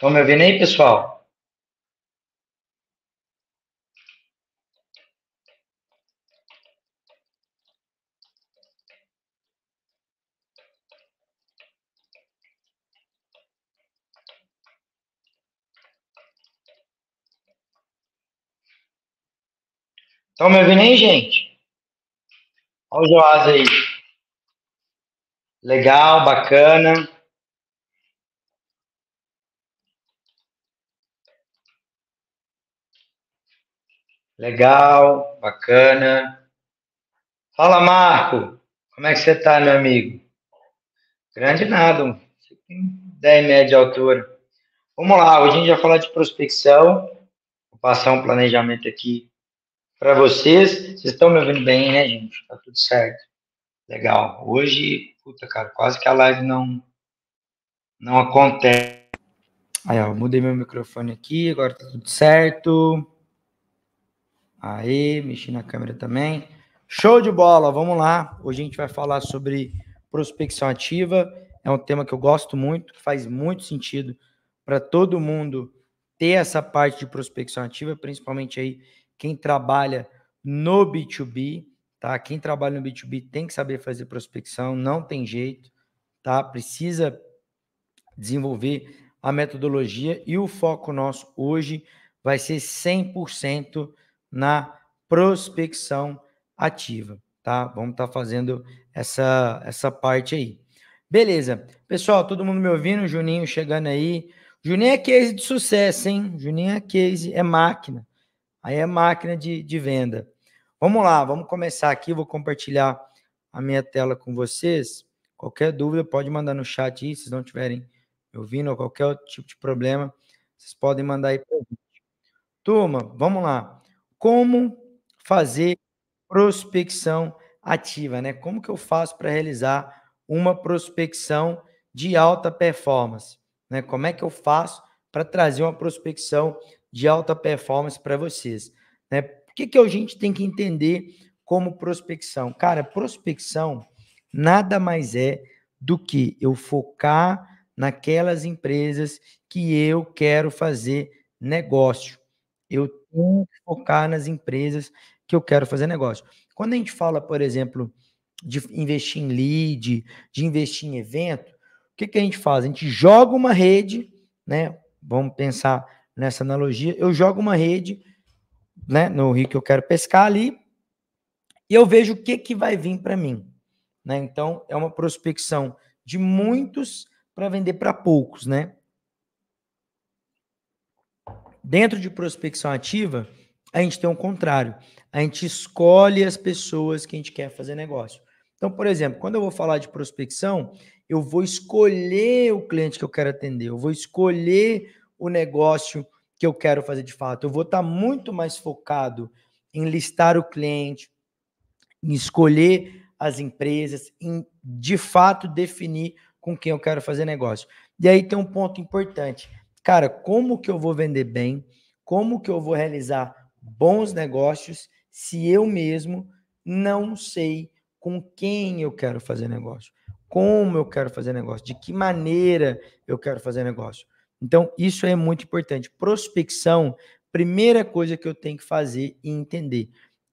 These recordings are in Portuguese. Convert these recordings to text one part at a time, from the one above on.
Estão me ouvindo aí, pessoal? Estão me ouvindo aí, gente? Olha o Joás aí. Legal, bacana. Legal, bacana. Fala, Marco. Como é que você tá, meu amigo? Grande nada, 10 metros de altura. Vamos lá, hoje a gente vai falar de prospecção. Vou passar um planejamento aqui para vocês. Vocês estão me ouvindo bem, né, gente? Tá tudo certo. Legal. Hoje, puta, cara, quase que a live não não acontece. Aí, ó, mudei meu microfone aqui, agora tá tudo certo. Aí, mexi na câmera também. Show de bola, vamos lá. Hoje a gente vai falar sobre prospecção ativa. É um tema que eu gosto muito, que faz muito sentido para todo mundo ter essa parte de prospecção ativa, principalmente aí quem trabalha no B2B, tá? Quem trabalha no B2B tem que saber fazer prospecção, não tem jeito, tá? Precisa desenvolver a metodologia e o foco nosso hoje vai ser 100% na prospecção ativa, tá? Vamos estar tá fazendo essa, essa parte aí. Beleza. Pessoal, todo mundo me ouvindo? Juninho chegando aí. Juninho é case de sucesso, hein? Juninho é case, é máquina. Aí é máquina de, de venda. Vamos lá, vamos começar aqui. Vou compartilhar a minha tela com vocês. Qualquer dúvida, pode mandar no chat aí, se não tiverem me ouvindo ou qualquer outro tipo de problema, vocês podem mandar aí para Turma, vamos lá como fazer prospecção ativa, né? Como que eu faço para realizar uma prospecção de alta performance, né? Como é que eu faço para trazer uma prospecção de alta performance para vocês, né? O que que a gente tem que entender como prospecção? Cara, prospecção nada mais é do que eu focar naquelas empresas que eu quero fazer negócio. Eu focar nas empresas que eu quero fazer negócio. Quando a gente fala, por exemplo, de investir em lead, de investir em evento, o que, que a gente faz? A gente joga uma rede, né? Vamos pensar nessa analogia. Eu jogo uma rede, né? No rio que eu quero pescar ali, e eu vejo o que, que vai vir para mim. Né? Então, é uma prospecção de muitos para vender para poucos, né? Dentro de prospecção ativa, a gente tem o um contrário. A gente escolhe as pessoas que a gente quer fazer negócio. Então, por exemplo, quando eu vou falar de prospecção, eu vou escolher o cliente que eu quero atender, eu vou escolher o negócio que eu quero fazer de fato. Eu vou estar muito mais focado em listar o cliente, em escolher as empresas, em de fato definir com quem eu quero fazer negócio. E aí tem um ponto importante cara, como que eu vou vender bem? Como que eu vou realizar bons negócios se eu mesmo não sei com quem eu quero fazer negócio? Como eu quero fazer negócio? De que maneira eu quero fazer negócio? Então, isso é muito importante. Prospecção, primeira coisa que eu tenho que fazer e entender.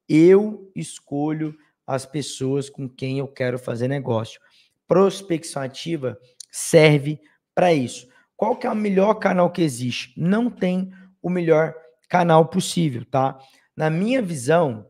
Eu escolho as pessoas com quem eu quero fazer negócio. Prospecção ativa serve para isso. Qual que é o melhor canal que existe? Não tem o melhor canal possível, tá? Na minha visão,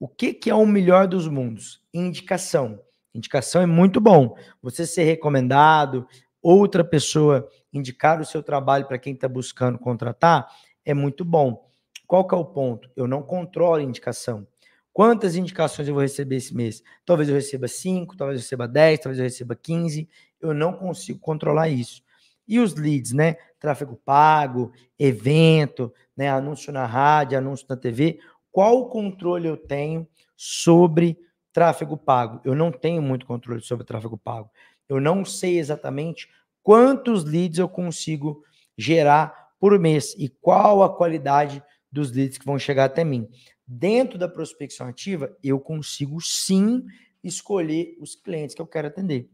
o que, que é o melhor dos mundos? Indicação. Indicação é muito bom. Você ser recomendado, outra pessoa indicar o seu trabalho para quem está buscando contratar é muito bom. Qual que é o ponto? Eu não controlo a indicação. Quantas indicações eu vou receber esse mês? Talvez eu receba 5, talvez eu receba 10, talvez eu receba 15. Eu não consigo controlar isso. E os leads, né? Tráfego pago, evento, né? anúncio na rádio, anúncio na TV. Qual controle eu tenho sobre tráfego pago? Eu não tenho muito controle sobre tráfego pago. Eu não sei exatamente quantos leads eu consigo gerar por mês e qual a qualidade dos leads que vão chegar até mim. Dentro da prospecção ativa, eu consigo sim escolher os clientes que eu quero atender.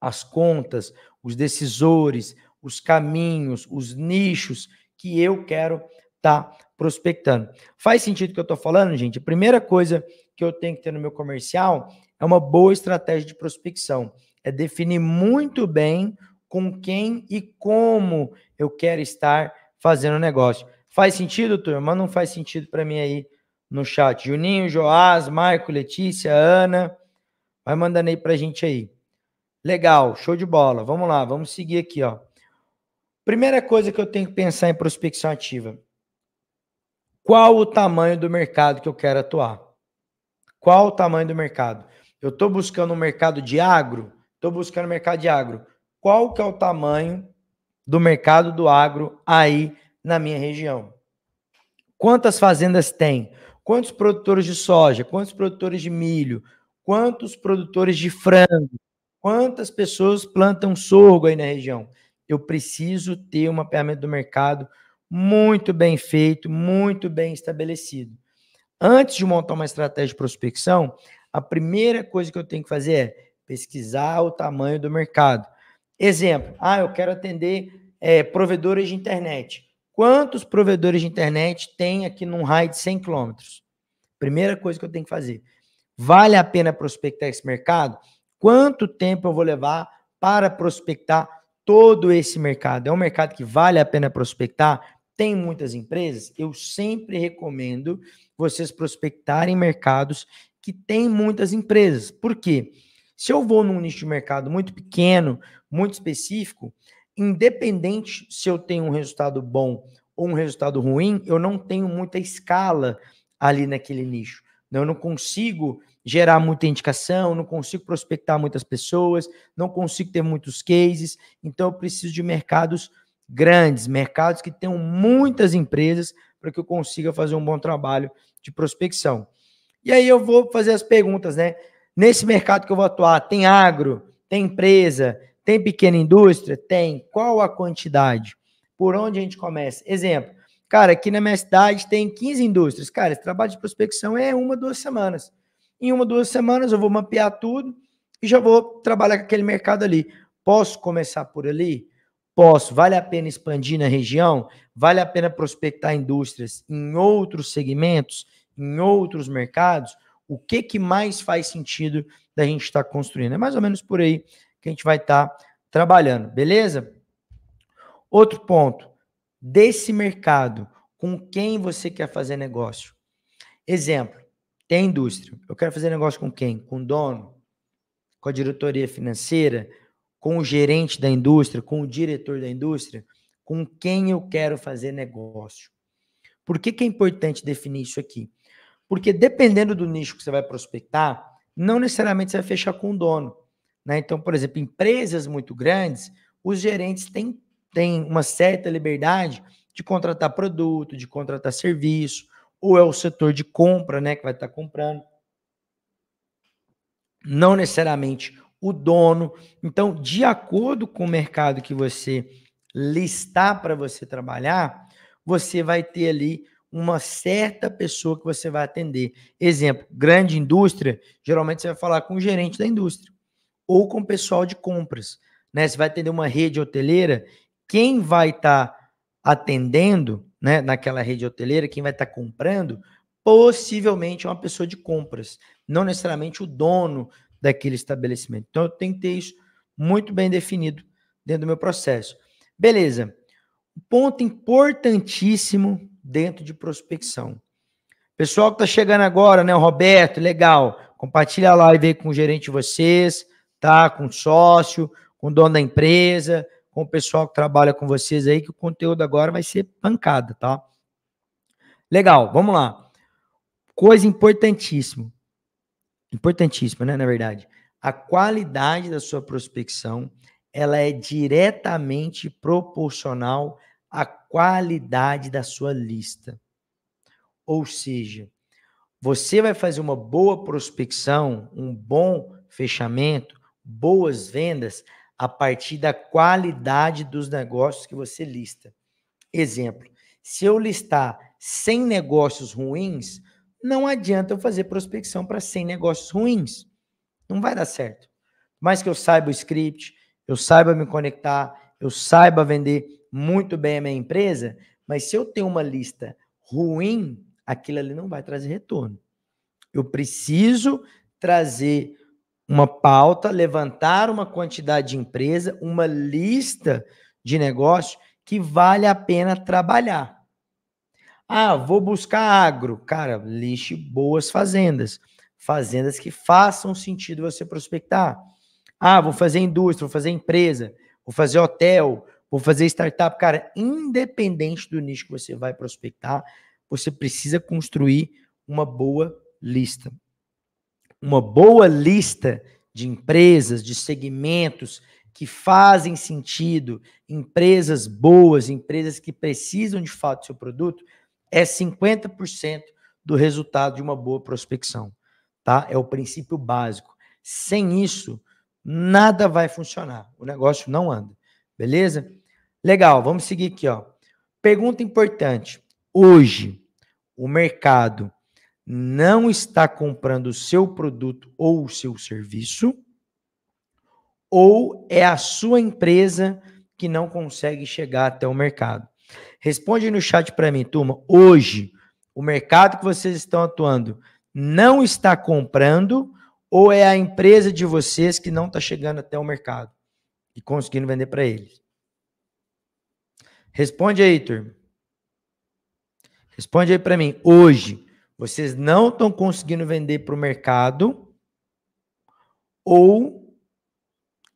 As contas, os decisores, os caminhos, os nichos que eu quero estar tá prospectando. Faz sentido o que eu estou falando, gente? A primeira coisa que eu tenho que ter no meu comercial é uma boa estratégia de prospecção. É definir muito bem com quem e como eu quero estar fazendo negócio. Faz sentido, turma? Não faz sentido para mim aí no chat. Juninho, Joás, Marco, Letícia, Ana. Vai mandando aí para a gente aí. Legal, show de bola. Vamos lá, vamos seguir aqui, ó. Primeira coisa que eu tenho que pensar em prospecção ativa. Qual o tamanho do mercado que eu quero atuar? Qual o tamanho do mercado? Eu estou buscando um mercado de agro? Estou buscando um mercado de agro. Qual que é o tamanho do mercado do agro aí na minha região? Quantas fazendas tem? Quantos produtores de soja? Quantos produtores de milho? Quantos produtores de frango? Quantas pessoas plantam sorgo aí na região? Eu preciso ter um mapeamento do mercado muito bem feito, muito bem estabelecido. Antes de montar uma estratégia de prospecção, a primeira coisa que eu tenho que fazer é pesquisar o tamanho do mercado. Exemplo, ah, eu quero atender é, provedores de internet. Quantos provedores de internet tem aqui num raio de 100 quilômetros? Primeira coisa que eu tenho que fazer. Vale a pena prospectar esse mercado? Quanto tempo eu vou levar para prospectar todo esse mercado? É um mercado que vale a pena prospectar? Tem muitas empresas? Eu sempre recomendo vocês prospectarem mercados que têm muitas empresas. Por quê? Se eu vou num nicho de mercado muito pequeno, muito específico, independente se eu tenho um resultado bom ou um resultado ruim, eu não tenho muita escala ali naquele nicho. Eu não consigo gerar muita indicação, não consigo prospectar muitas pessoas, não consigo ter muitos cases, então eu preciso de mercados grandes, mercados que tenham muitas empresas para que eu consiga fazer um bom trabalho de prospecção. E aí eu vou fazer as perguntas, né? Nesse mercado que eu vou atuar, tem agro, tem empresa, tem pequena indústria? Tem. Qual a quantidade? Por onde a gente começa? Exemplo, cara, aqui na minha cidade tem 15 indústrias. Cara, esse trabalho de prospecção é uma, duas semanas. Em uma, duas semanas eu vou mapear tudo e já vou trabalhar com aquele mercado ali. Posso começar por ali? Posso. Vale a pena expandir na região? Vale a pena prospectar indústrias em outros segmentos, em outros mercados? O que, que mais faz sentido da gente estar tá construindo? É mais ou menos por aí que a gente vai estar tá trabalhando, beleza? Outro ponto desse mercado, com quem você quer fazer negócio. Exemplo, tem indústria. Eu quero fazer negócio com quem? Com o dono, com a diretoria financeira, com o gerente da indústria, com o diretor da indústria, com quem eu quero fazer negócio. Por que, que é importante definir isso aqui? Porque dependendo do nicho que você vai prospectar, não necessariamente você vai fechar com o dono. Né? Então, por exemplo, empresas muito grandes, os gerentes têm, têm uma certa liberdade de contratar produto, de contratar serviço ou é o setor de compra, né, que vai estar tá comprando. Não necessariamente o dono. Então, de acordo com o mercado que você listar para você trabalhar, você vai ter ali uma certa pessoa que você vai atender. Exemplo, grande indústria, geralmente você vai falar com o gerente da indústria ou com o pessoal de compras. Né? Você vai atender uma rede hoteleira, quem vai estar tá atendendo né, naquela rede hoteleira, quem vai estar tá comprando possivelmente é uma pessoa de compras, não necessariamente o dono daquele estabelecimento. Então eu tenho que ter isso muito bem definido dentro do meu processo. Beleza. Ponto importantíssimo dentro de prospecção. Pessoal que está chegando agora, né, o Roberto, legal. Compartilha a live aí com o gerente de vocês, tá? Com o sócio, com o dono da empresa, com o pessoal que trabalha com vocês aí, que o conteúdo agora vai ser pancada, tá? Legal, vamos lá. Coisa importantíssima. Importantíssima, né, na verdade. A qualidade da sua prospecção, ela é diretamente proporcional à qualidade da sua lista. Ou seja, você vai fazer uma boa prospecção, um bom fechamento, boas vendas, a partir da qualidade dos negócios que você lista. Exemplo, se eu listar 100 negócios ruins, não adianta eu fazer prospecção para 100 negócios ruins. Não vai dar certo. Mas que eu saiba o script, eu saiba me conectar, eu saiba vender muito bem a minha empresa, mas se eu tenho uma lista ruim, aquilo ali não vai trazer retorno. Eu preciso trazer uma pauta, levantar uma quantidade de empresa, uma lista de negócio que vale a pena trabalhar. Ah, vou buscar agro. Cara, lixe boas fazendas. Fazendas que façam sentido você prospectar. Ah, vou fazer indústria, vou fazer empresa, vou fazer hotel, vou fazer startup. Cara, independente do nicho que você vai prospectar, você precisa construir uma boa lista uma boa lista de empresas, de segmentos que fazem sentido, empresas boas, empresas que precisam de fato do seu produto, é 50% do resultado de uma boa prospecção, tá? É o princípio básico. Sem isso, nada vai funcionar. O negócio não anda, beleza? Legal, vamos seguir aqui, ó. Pergunta importante. Hoje, o mercado não está comprando o seu produto ou o seu serviço, ou é a sua empresa que não consegue chegar até o mercado. Responde no chat para mim, turma. Hoje, o mercado que vocês estão atuando não está comprando ou é a empresa de vocês que não está chegando até o mercado e conseguindo vender para eles? Responde aí, turma. Responde aí para mim. Hoje, vocês não estão conseguindo vender para o mercado ou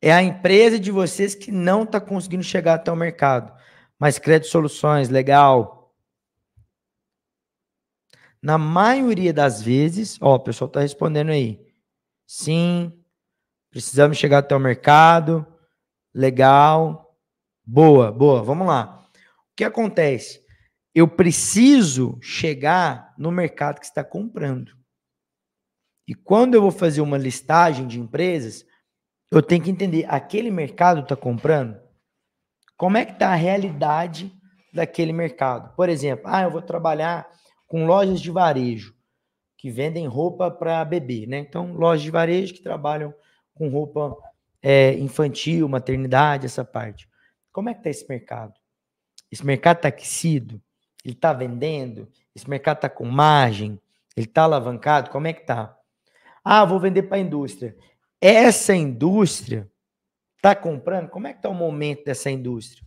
é a empresa de vocês que não está conseguindo chegar até o mercado. Mas Crédito Soluções, legal. Na maioria das vezes, ó, o pessoal está respondendo aí. Sim, precisamos chegar até o mercado. Legal. Boa, boa, vamos lá. O que acontece? Eu preciso chegar no mercado que está comprando. E quando eu vou fazer uma listagem de empresas, eu tenho que entender aquele mercado está comprando. Como é que está a realidade daquele mercado? Por exemplo, ah, eu vou trabalhar com lojas de varejo que vendem roupa para bebê, né? Então, lojas de varejo que trabalham com roupa é, infantil, maternidade, essa parte. Como é que está esse mercado? Esse mercado está aquecido? Ele está vendendo? Esse mercado está com margem? Ele está alavancado? Como é que está? Ah, vou vender para a indústria. Essa indústria está comprando? Como é que está o momento dessa indústria?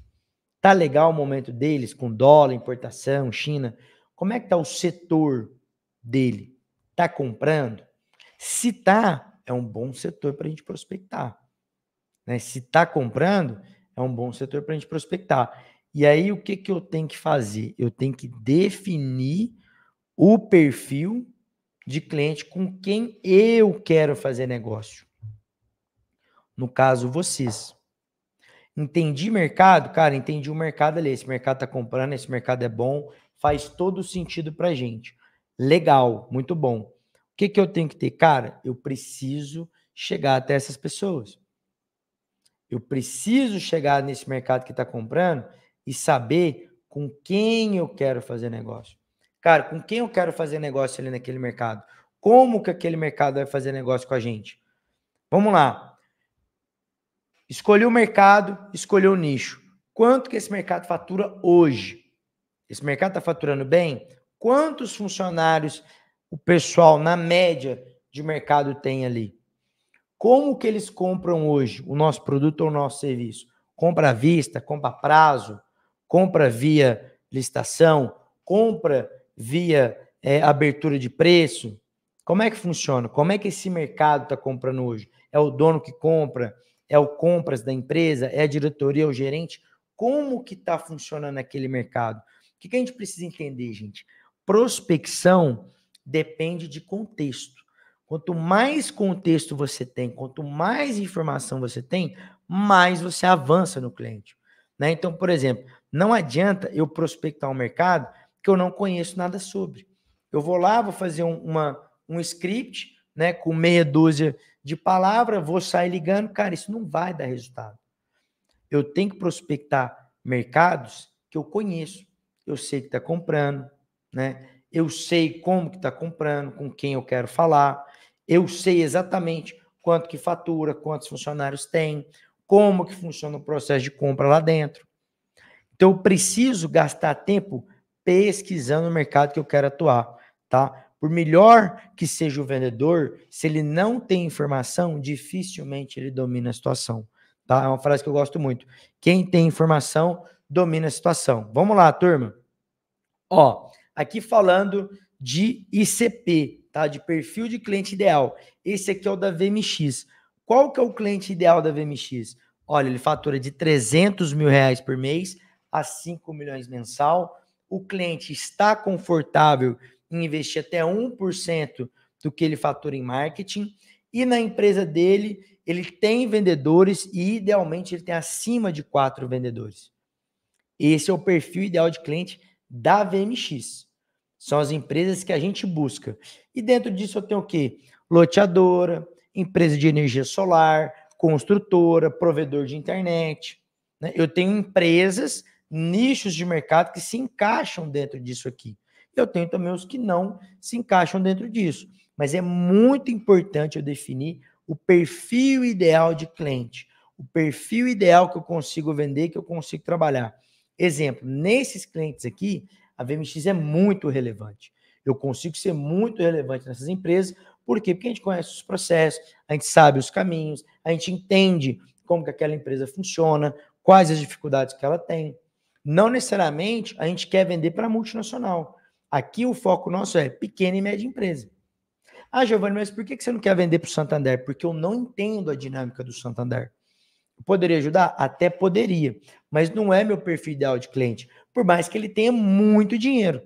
Está legal o momento deles com dólar, importação, China? Como é que está o setor dele? Está comprando? Se está, é um bom setor para a gente prospectar. Né? Se está comprando, é um bom setor para a gente prospectar. E aí o que, que eu tenho que fazer? Eu tenho que definir o perfil de cliente com quem eu quero fazer negócio. No caso, vocês. Entendi mercado? Cara, entendi o mercado ali. Esse mercado tá comprando, esse mercado é bom, faz todo sentido pra gente. Legal, muito bom. O que, que eu tenho que ter? Cara, eu preciso chegar até essas pessoas. Eu preciso chegar nesse mercado que está comprando e saber com quem eu quero fazer negócio. Cara, com quem eu quero fazer negócio ali naquele mercado? Como que aquele mercado vai fazer negócio com a gente? Vamos lá. Escolhi o mercado, escolhi o nicho. Quanto que esse mercado fatura hoje? Esse mercado está faturando bem? Quantos funcionários o pessoal, na média, de mercado tem ali? Como que eles compram hoje o nosso produto ou o nosso serviço? Compra à vista, compra a prazo, compra via licitação, compra via é, abertura de preço. Como é que funciona? Como é que esse mercado está comprando hoje? É o dono que compra? É o compras da empresa? É a diretoria, o gerente? Como que está funcionando aquele mercado? O que, que a gente precisa entender, gente? Prospecção depende de contexto. Quanto mais contexto você tem, quanto mais informação você tem, mais você avança no cliente. Né? Então, por exemplo, não adianta eu prospectar um mercado que eu não conheço nada sobre. Eu vou lá, vou fazer um, uma, um script né, com meia dúzia de palavras, vou sair ligando. Cara, isso não vai dar resultado. Eu tenho que prospectar mercados que eu conheço. Eu sei que está comprando, né? Eu sei como que está comprando, com quem eu quero falar. Eu sei exatamente quanto que fatura, quantos funcionários tem, como que funciona o processo de compra lá dentro. Então, eu preciso gastar tempo pesquisando o mercado que eu quero atuar, tá? Por melhor que seja o vendedor, se ele não tem informação, dificilmente ele domina a situação, tá? É uma frase que eu gosto muito. Quem tem informação domina a situação. Vamos lá, turma. Ó, aqui falando de ICP, tá? De perfil de cliente ideal. Esse aqui é o da VMX. Qual que é o cliente ideal da VMX? Olha, ele fatura de 300 mil reais por mês a 5 milhões mensal. O cliente está confortável em investir até 1% do que ele fatura em marketing. E na empresa dele, ele tem vendedores e, idealmente, ele tem acima de quatro vendedores. Esse é o perfil ideal de cliente da VMX. São as empresas que a gente busca. E dentro disso eu tenho o quê? Loteadora, empresa de energia solar, construtora, provedor de internet. Né? Eu tenho empresas nichos de mercado que se encaixam dentro disso aqui. Eu tenho também os que não se encaixam dentro disso. Mas é muito importante eu definir o perfil ideal de cliente, o perfil ideal que eu consigo vender, que eu consigo trabalhar. Exemplo, nesses clientes aqui, a VMX é muito relevante. Eu consigo ser muito relevante nessas empresas, por quê? Porque a gente conhece os processos, a gente sabe os caminhos, a gente entende como que aquela empresa funciona, quais as dificuldades que ela tem. Não necessariamente a gente quer vender para multinacional. Aqui o foco nosso é pequena e média empresa. Ah, Giovanni, mas por que você não quer vender para o Santander? Porque eu não entendo a dinâmica do Santander. Eu poderia ajudar? Até poderia, mas não é meu perfil ideal de cliente. Por mais que ele tenha muito dinheiro,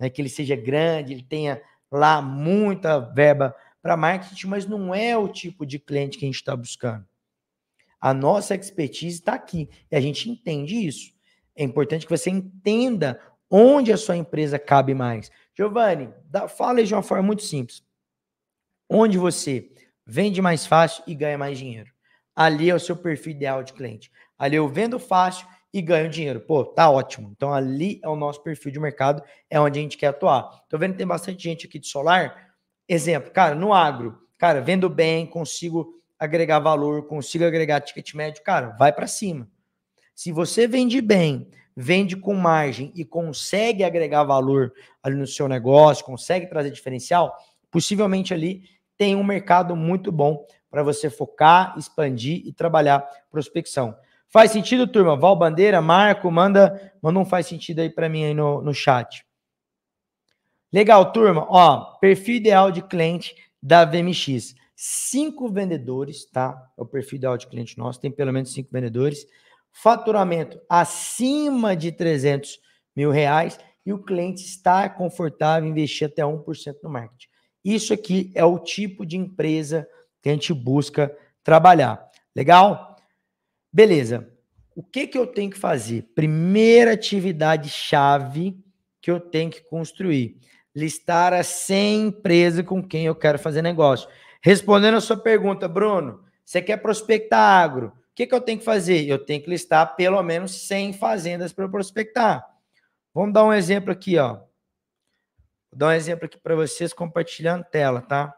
né? que ele seja grande, ele tenha lá muita verba para marketing, mas não é o tipo de cliente que a gente está buscando. A nossa expertise está aqui e a gente entende isso. É importante que você entenda onde a sua empresa cabe mais. Giovanni, dá, fala de uma forma muito simples. Onde você vende mais fácil e ganha mais dinheiro. Ali é o seu perfil ideal de cliente. Ali eu vendo fácil e ganho dinheiro. Pô, tá ótimo. Então ali é o nosso perfil de mercado, é onde a gente quer atuar. Tô vendo que tem bastante gente aqui de solar. Exemplo, cara, no agro, cara, vendo bem, consigo agregar valor, consigo agregar ticket médio, cara, vai para cima. Se você vende bem, vende com margem e consegue agregar valor ali no seu negócio, consegue trazer diferencial, possivelmente ali tem um mercado muito bom para você focar, expandir e trabalhar prospecção. Faz sentido, turma? Val Bandeira, Marco, manda, manda um faz sentido aí para mim aí no, no chat. Legal, turma. Ó, perfil ideal de cliente da VMX. Cinco vendedores, tá? É o perfil ideal de cliente nosso, tem pelo menos cinco vendedores faturamento acima de 300 mil reais e o cliente está confortável em investir até 1% no marketing. Isso aqui é o tipo de empresa que a gente busca trabalhar. Legal? Beleza. O que, que eu tenho que fazer? Primeira atividade chave que eu tenho que construir. Listar as 100 empresas com quem eu quero fazer negócio. Respondendo a sua pergunta, Bruno, você quer prospectar agro? que, que eu tenho que fazer? Eu tenho que listar pelo menos 100 fazendas para prospectar. Vamos dar um exemplo aqui, ó. Vou dar um exemplo aqui para vocês compartilhando tela, tá?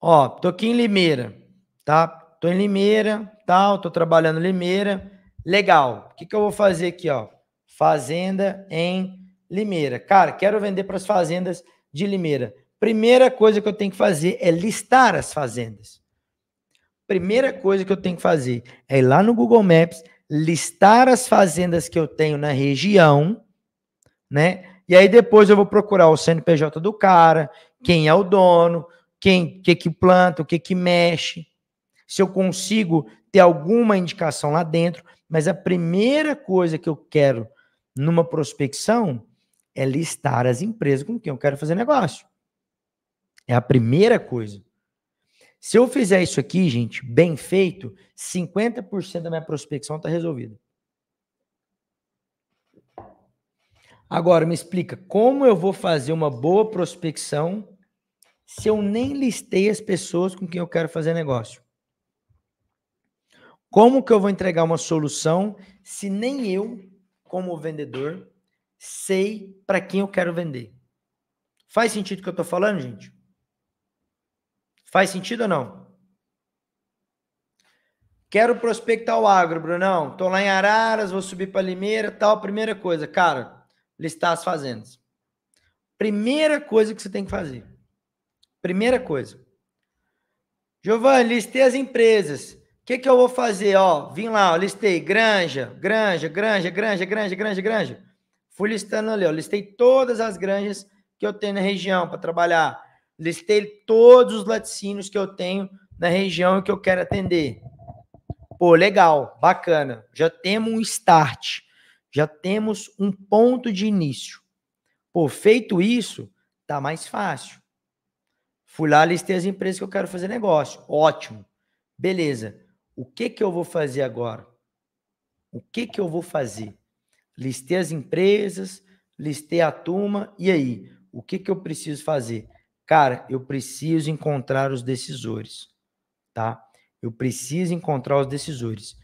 Ó, tô aqui em Limeira, tá? Tô em Limeira, tal, tá? tô trabalhando em Limeira. Legal. O que, que eu vou fazer aqui, ó? Fazenda em Limeira. Cara, quero vender para as fazendas de Limeira. Primeira coisa que eu tenho que fazer é listar as fazendas primeira coisa que eu tenho que fazer é ir lá no Google Maps, listar as fazendas que eu tenho na região, né? E aí depois eu vou procurar o CNPJ do cara, quem é o dono, quem que que planta, o que que mexe. Se eu consigo ter alguma indicação lá dentro, mas a primeira coisa que eu quero numa prospecção é listar as empresas com quem eu quero fazer negócio. É a primeira coisa. Se eu fizer isso aqui, gente, bem feito, 50% da minha prospecção está resolvida. Agora, me explica, como eu vou fazer uma boa prospecção se eu nem listei as pessoas com quem eu quero fazer negócio? Como que eu vou entregar uma solução se nem eu, como vendedor, sei para quem eu quero vender? Faz sentido o que eu estou falando, gente? Faz sentido ou não? Quero prospectar o agro, Brunão. Estou lá em Araras, vou subir para Limeira tal. Primeira coisa, cara, listar as fazendas. Primeira coisa que você tem que fazer. Primeira coisa. Giovanni, listei as empresas. O que, que eu vou fazer? Ó, vim lá, ó, listei granja, granja, granja, granja, granja, granja, granja. Fui listando ali, ó, listei todas as granjas que eu tenho na região para trabalhar Listei todos os laticínios que eu tenho na região que eu quero atender. Pô, legal, bacana. Já temos um start. Já temos um ponto de início. Pô, feito isso, tá mais fácil. Fui lá, listei as empresas que eu quero fazer negócio. Ótimo. Beleza. O que que eu vou fazer agora? O que que eu vou fazer? Listei as empresas, listei a turma, e aí? O que que eu preciso fazer? Cara, eu preciso encontrar os decisores, tá? Eu preciso encontrar os decisores. O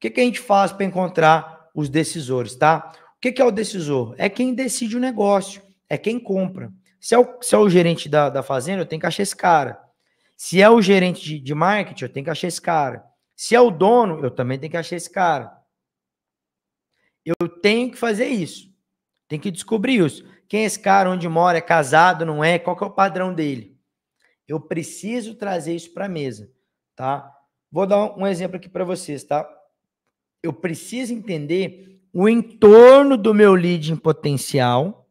que, que a gente faz para encontrar os decisores, tá? O que, que é o decisor? É quem decide o negócio, é quem compra. Se é o, se é o gerente da, da fazenda, eu tenho que achar esse cara. Se é o gerente de, de marketing, eu tenho que achar esse cara. Se é o dono, eu também tenho que achar esse cara. Eu tenho que fazer isso. Tem que descobrir isso quem é esse cara, onde mora, é casado, não é, qual que é o padrão dele. Eu preciso trazer isso para a mesa, tá? Vou dar um exemplo aqui para vocês, tá? Eu preciso entender o entorno do meu lead em potencial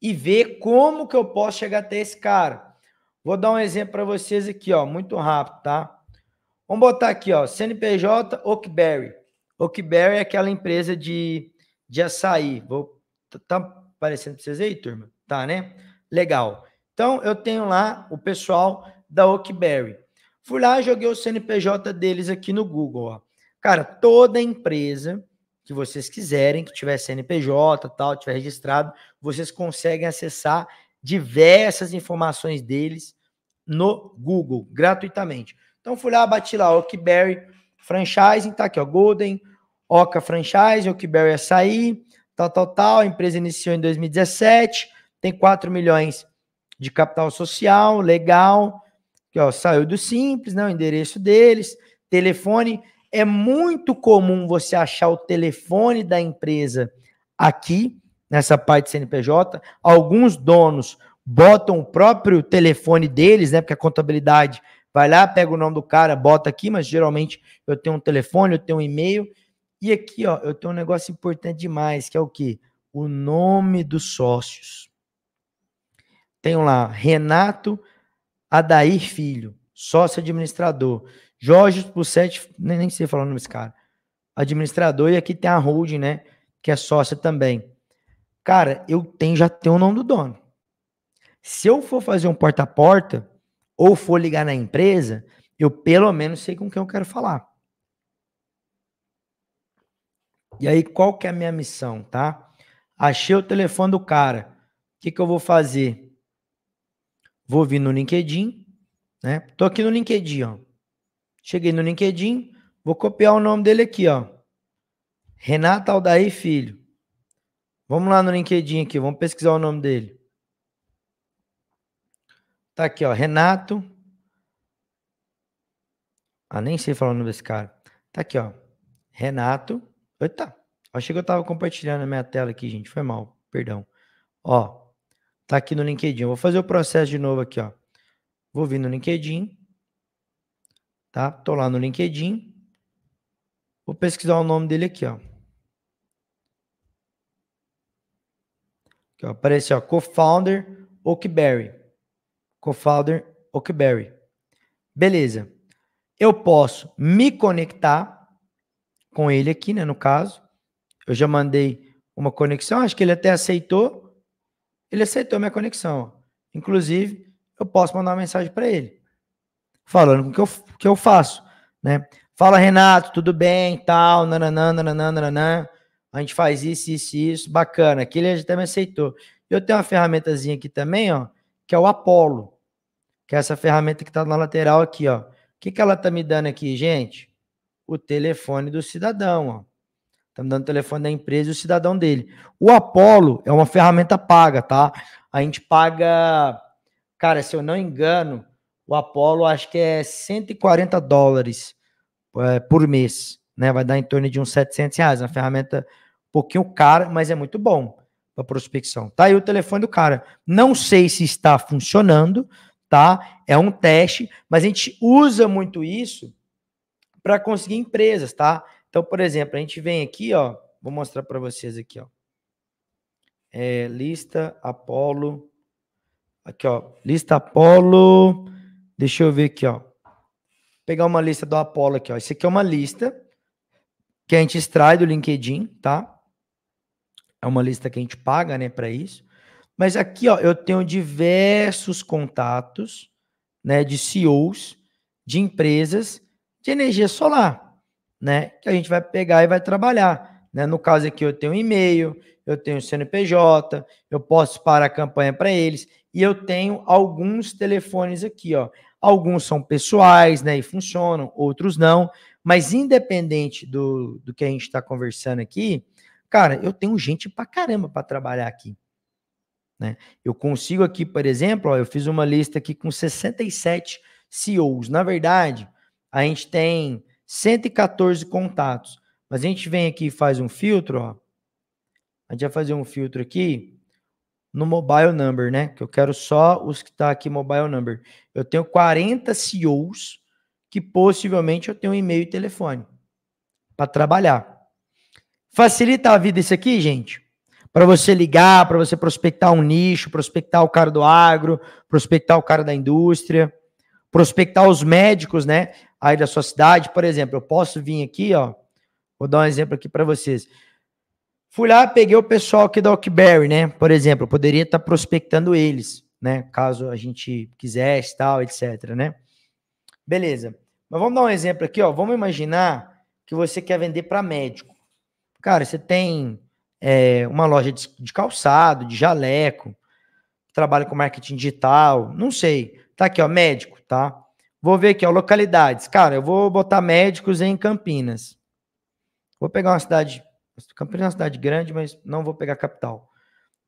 e ver como que eu posso chegar até esse cara. Vou dar um exemplo para vocês aqui, ó, muito rápido, tá? Vamos botar aqui, ó, CNPJ Oakberry. Oakberry é aquela empresa de, de açaí. Vou tá, aparecendo para vocês aí, turma? Tá, né? Legal. Então, eu tenho lá o pessoal da Oakberry. Fui lá, joguei o CNPJ deles aqui no Google. Ó. Cara, toda empresa que vocês quiserem, que tiver CNPJ, tal, tiver registrado, vocês conseguem acessar diversas informações deles no Google, gratuitamente. Então, fui lá, bati lá, Oakberry Franchising, tá aqui, ó, Golden, Oca Franchise, Oakberry Açaí, tal, tal, tal. A empresa iniciou em 2017, tem 4 milhões de capital social, legal. Que, ó, saiu do Simples, né, o endereço deles, telefone. É muito comum você achar o telefone da empresa aqui, nessa parte do CNPJ. Alguns donos botam o próprio telefone deles, né? Porque a contabilidade vai lá, pega o nome do cara, bota aqui, mas geralmente eu tenho um telefone, eu tenho um e-mail, e aqui, ó, eu tenho um negócio importante demais, que é o quê? O nome dos sócios. Tenho lá Renato Adair Filho, sócio administrador. Jorge Pussetti, nem, nem sei falar o nome desse cara. Administrador, e aqui tem a holding, né? Que é sócia também. Cara, eu tenho já tenho o nome do dono. Se eu for fazer um porta a porta ou for ligar na empresa, eu pelo menos sei com quem eu quero falar. E aí, qual que é a minha missão, tá? Achei o telefone do cara. O que, que eu vou fazer? Vou vir no LinkedIn, né? Tô aqui no LinkedIn, ó. Cheguei no LinkedIn, vou copiar o nome dele aqui, ó. Renato Aldair Filho. Vamos lá no LinkedIn aqui, vamos pesquisar o nome dele. Tá aqui, ó, Renato. Ah, nem sei falar o nome desse cara. Tá aqui, ó. Renato Eita, tá. Achei que eu tava compartilhando a minha tela aqui, gente. Foi mal, perdão. Ó, tá aqui no LinkedIn. vou fazer o processo de novo aqui, ó. Vou vir no LinkedIn. Tá? Tô lá no LinkedIn. Vou pesquisar o nome dele aqui, ó. Aqui, ó apareceu, ó, co-founder Oakberry. Co-founder Oakberry. Beleza. Eu posso me conectar com ele aqui, né? No caso, eu já mandei uma conexão, acho que ele até aceitou. Ele aceitou minha conexão. Inclusive, eu posso mandar uma mensagem para ele, falando o que eu, que eu faço, né? Fala, Renato, tudo bem, tal, nananã, nananã, nananã. A gente faz isso, isso, isso, bacana. Aqui ele até me aceitou. Eu tenho uma ferramentazinha aqui também, ó, que é o Apollo, que é essa ferramenta que tá na lateral aqui, ó. O que, que ela tá me dando aqui, gente? o telefone do cidadão. Estamos dando o telefone da empresa e o cidadão dele. O Apollo é uma ferramenta paga, tá? A gente paga, cara, se eu não engano, o Apollo acho que é 140 dólares é, por mês, né? Vai dar em torno de uns 700 reais. Uma ferramenta um pouquinho cara, mas é muito bom para prospecção. Tá aí o telefone do cara. Não sei se está funcionando, tá? É um teste, mas a gente usa muito isso para conseguir empresas, tá? Então, por exemplo, a gente vem aqui, ó, vou mostrar para vocês aqui, ó. É, lista Apollo, aqui, ó, lista Apollo, deixa eu ver aqui, ó. Vou pegar uma lista do Apollo aqui, ó. Isso aqui é uma lista que a gente extrai do LinkedIn, tá? É uma lista que a gente paga, né, para isso. Mas aqui, ó, eu tenho diversos contatos, né, de CEOs de empresas de energia solar, né? Que a gente vai pegar e vai trabalhar. Né? No caso aqui, eu tenho um e-mail, eu tenho o CNPJ, eu posso parar a campanha para eles e eu tenho alguns telefones aqui, ó. Alguns são pessoais, né? E funcionam, outros não. Mas independente do, do que a gente está conversando aqui, cara, eu tenho gente pra caramba para trabalhar aqui. Né? Eu consigo aqui, por exemplo, ó, eu fiz uma lista aqui com 67 CEOs. Na verdade, a gente tem 114 contatos. Mas a gente vem aqui e faz um filtro, ó. A gente vai fazer um filtro aqui no mobile number, né? Que eu quero só os que tá aqui mobile number. Eu tenho 40 CEOs que possivelmente eu tenho e-mail e telefone para trabalhar. Facilita a vida isso aqui, gente? Para você ligar, para você prospectar um nicho, prospectar o cara do agro, prospectar o cara da indústria, prospectar os médicos, né? aí da sua cidade, por exemplo, eu posso vir aqui, ó, vou dar um exemplo aqui para vocês. Fui lá, peguei o pessoal aqui da Oakberry, né? Por exemplo, eu poderia estar tá prospectando eles, né? Caso a gente quisesse, tal, etc, né? Beleza. Mas vamos dar um exemplo aqui, ó. Vamos imaginar que você quer vender para médico. Cara, você tem é, uma loja de, de calçado, de jaleco, trabalha com marketing digital, não sei. Tá aqui, ó, médico, tá? Vou ver aqui, ó, localidades. Cara, eu vou botar médicos em Campinas. Vou pegar uma cidade. Campinas é uma cidade grande, mas não vou pegar a capital.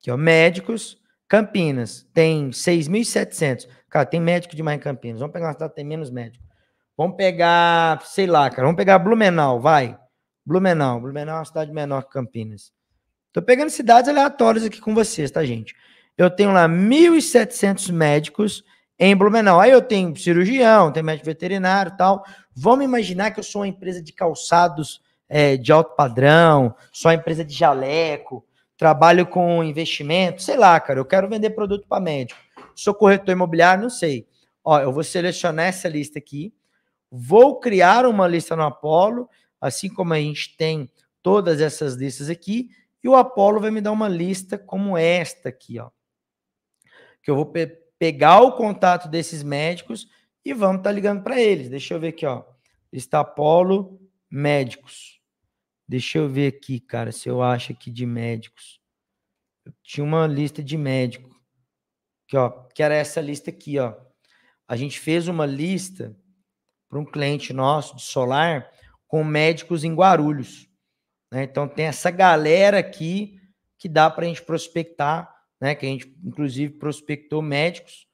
Aqui, ó, médicos, Campinas. Tem 6.700. Cara, tem médico demais em Campinas. Vamos pegar uma cidade que tem menos médico. Vamos pegar, sei lá, cara. Vamos pegar Blumenau, vai. Blumenau. Blumenau é uma cidade menor que Campinas. Tô pegando cidades aleatórias aqui com vocês, tá, gente? Eu tenho lá 1.700 médicos em Blumenau. Aí eu tenho cirurgião, tenho médico veterinário e tal. Vamos imaginar que eu sou uma empresa de calçados é, de alto padrão, sou uma empresa de jaleco, trabalho com investimento, sei lá, cara, eu quero vender produto para médico. Sou corretor imobiliário, não sei. Ó, eu vou selecionar essa lista aqui, vou criar uma lista no Apollo, assim como a gente tem todas essas listas aqui, e o Apollo vai me dar uma lista como esta aqui, ó. Que eu vou pegar o contato desses médicos e vamos estar tá ligando para eles. Deixa eu ver aqui, ó. Está Polo Médicos. Deixa eu ver aqui, cara, se eu acho aqui de médicos. Eu tinha uma lista de médicos. Que, ó, que era essa lista aqui, ó. A gente fez uma lista para um cliente nosso de solar com médicos em Guarulhos. Né? Então tem essa galera aqui que dá para a gente prospectar né, que a gente inclusive prospectou médicos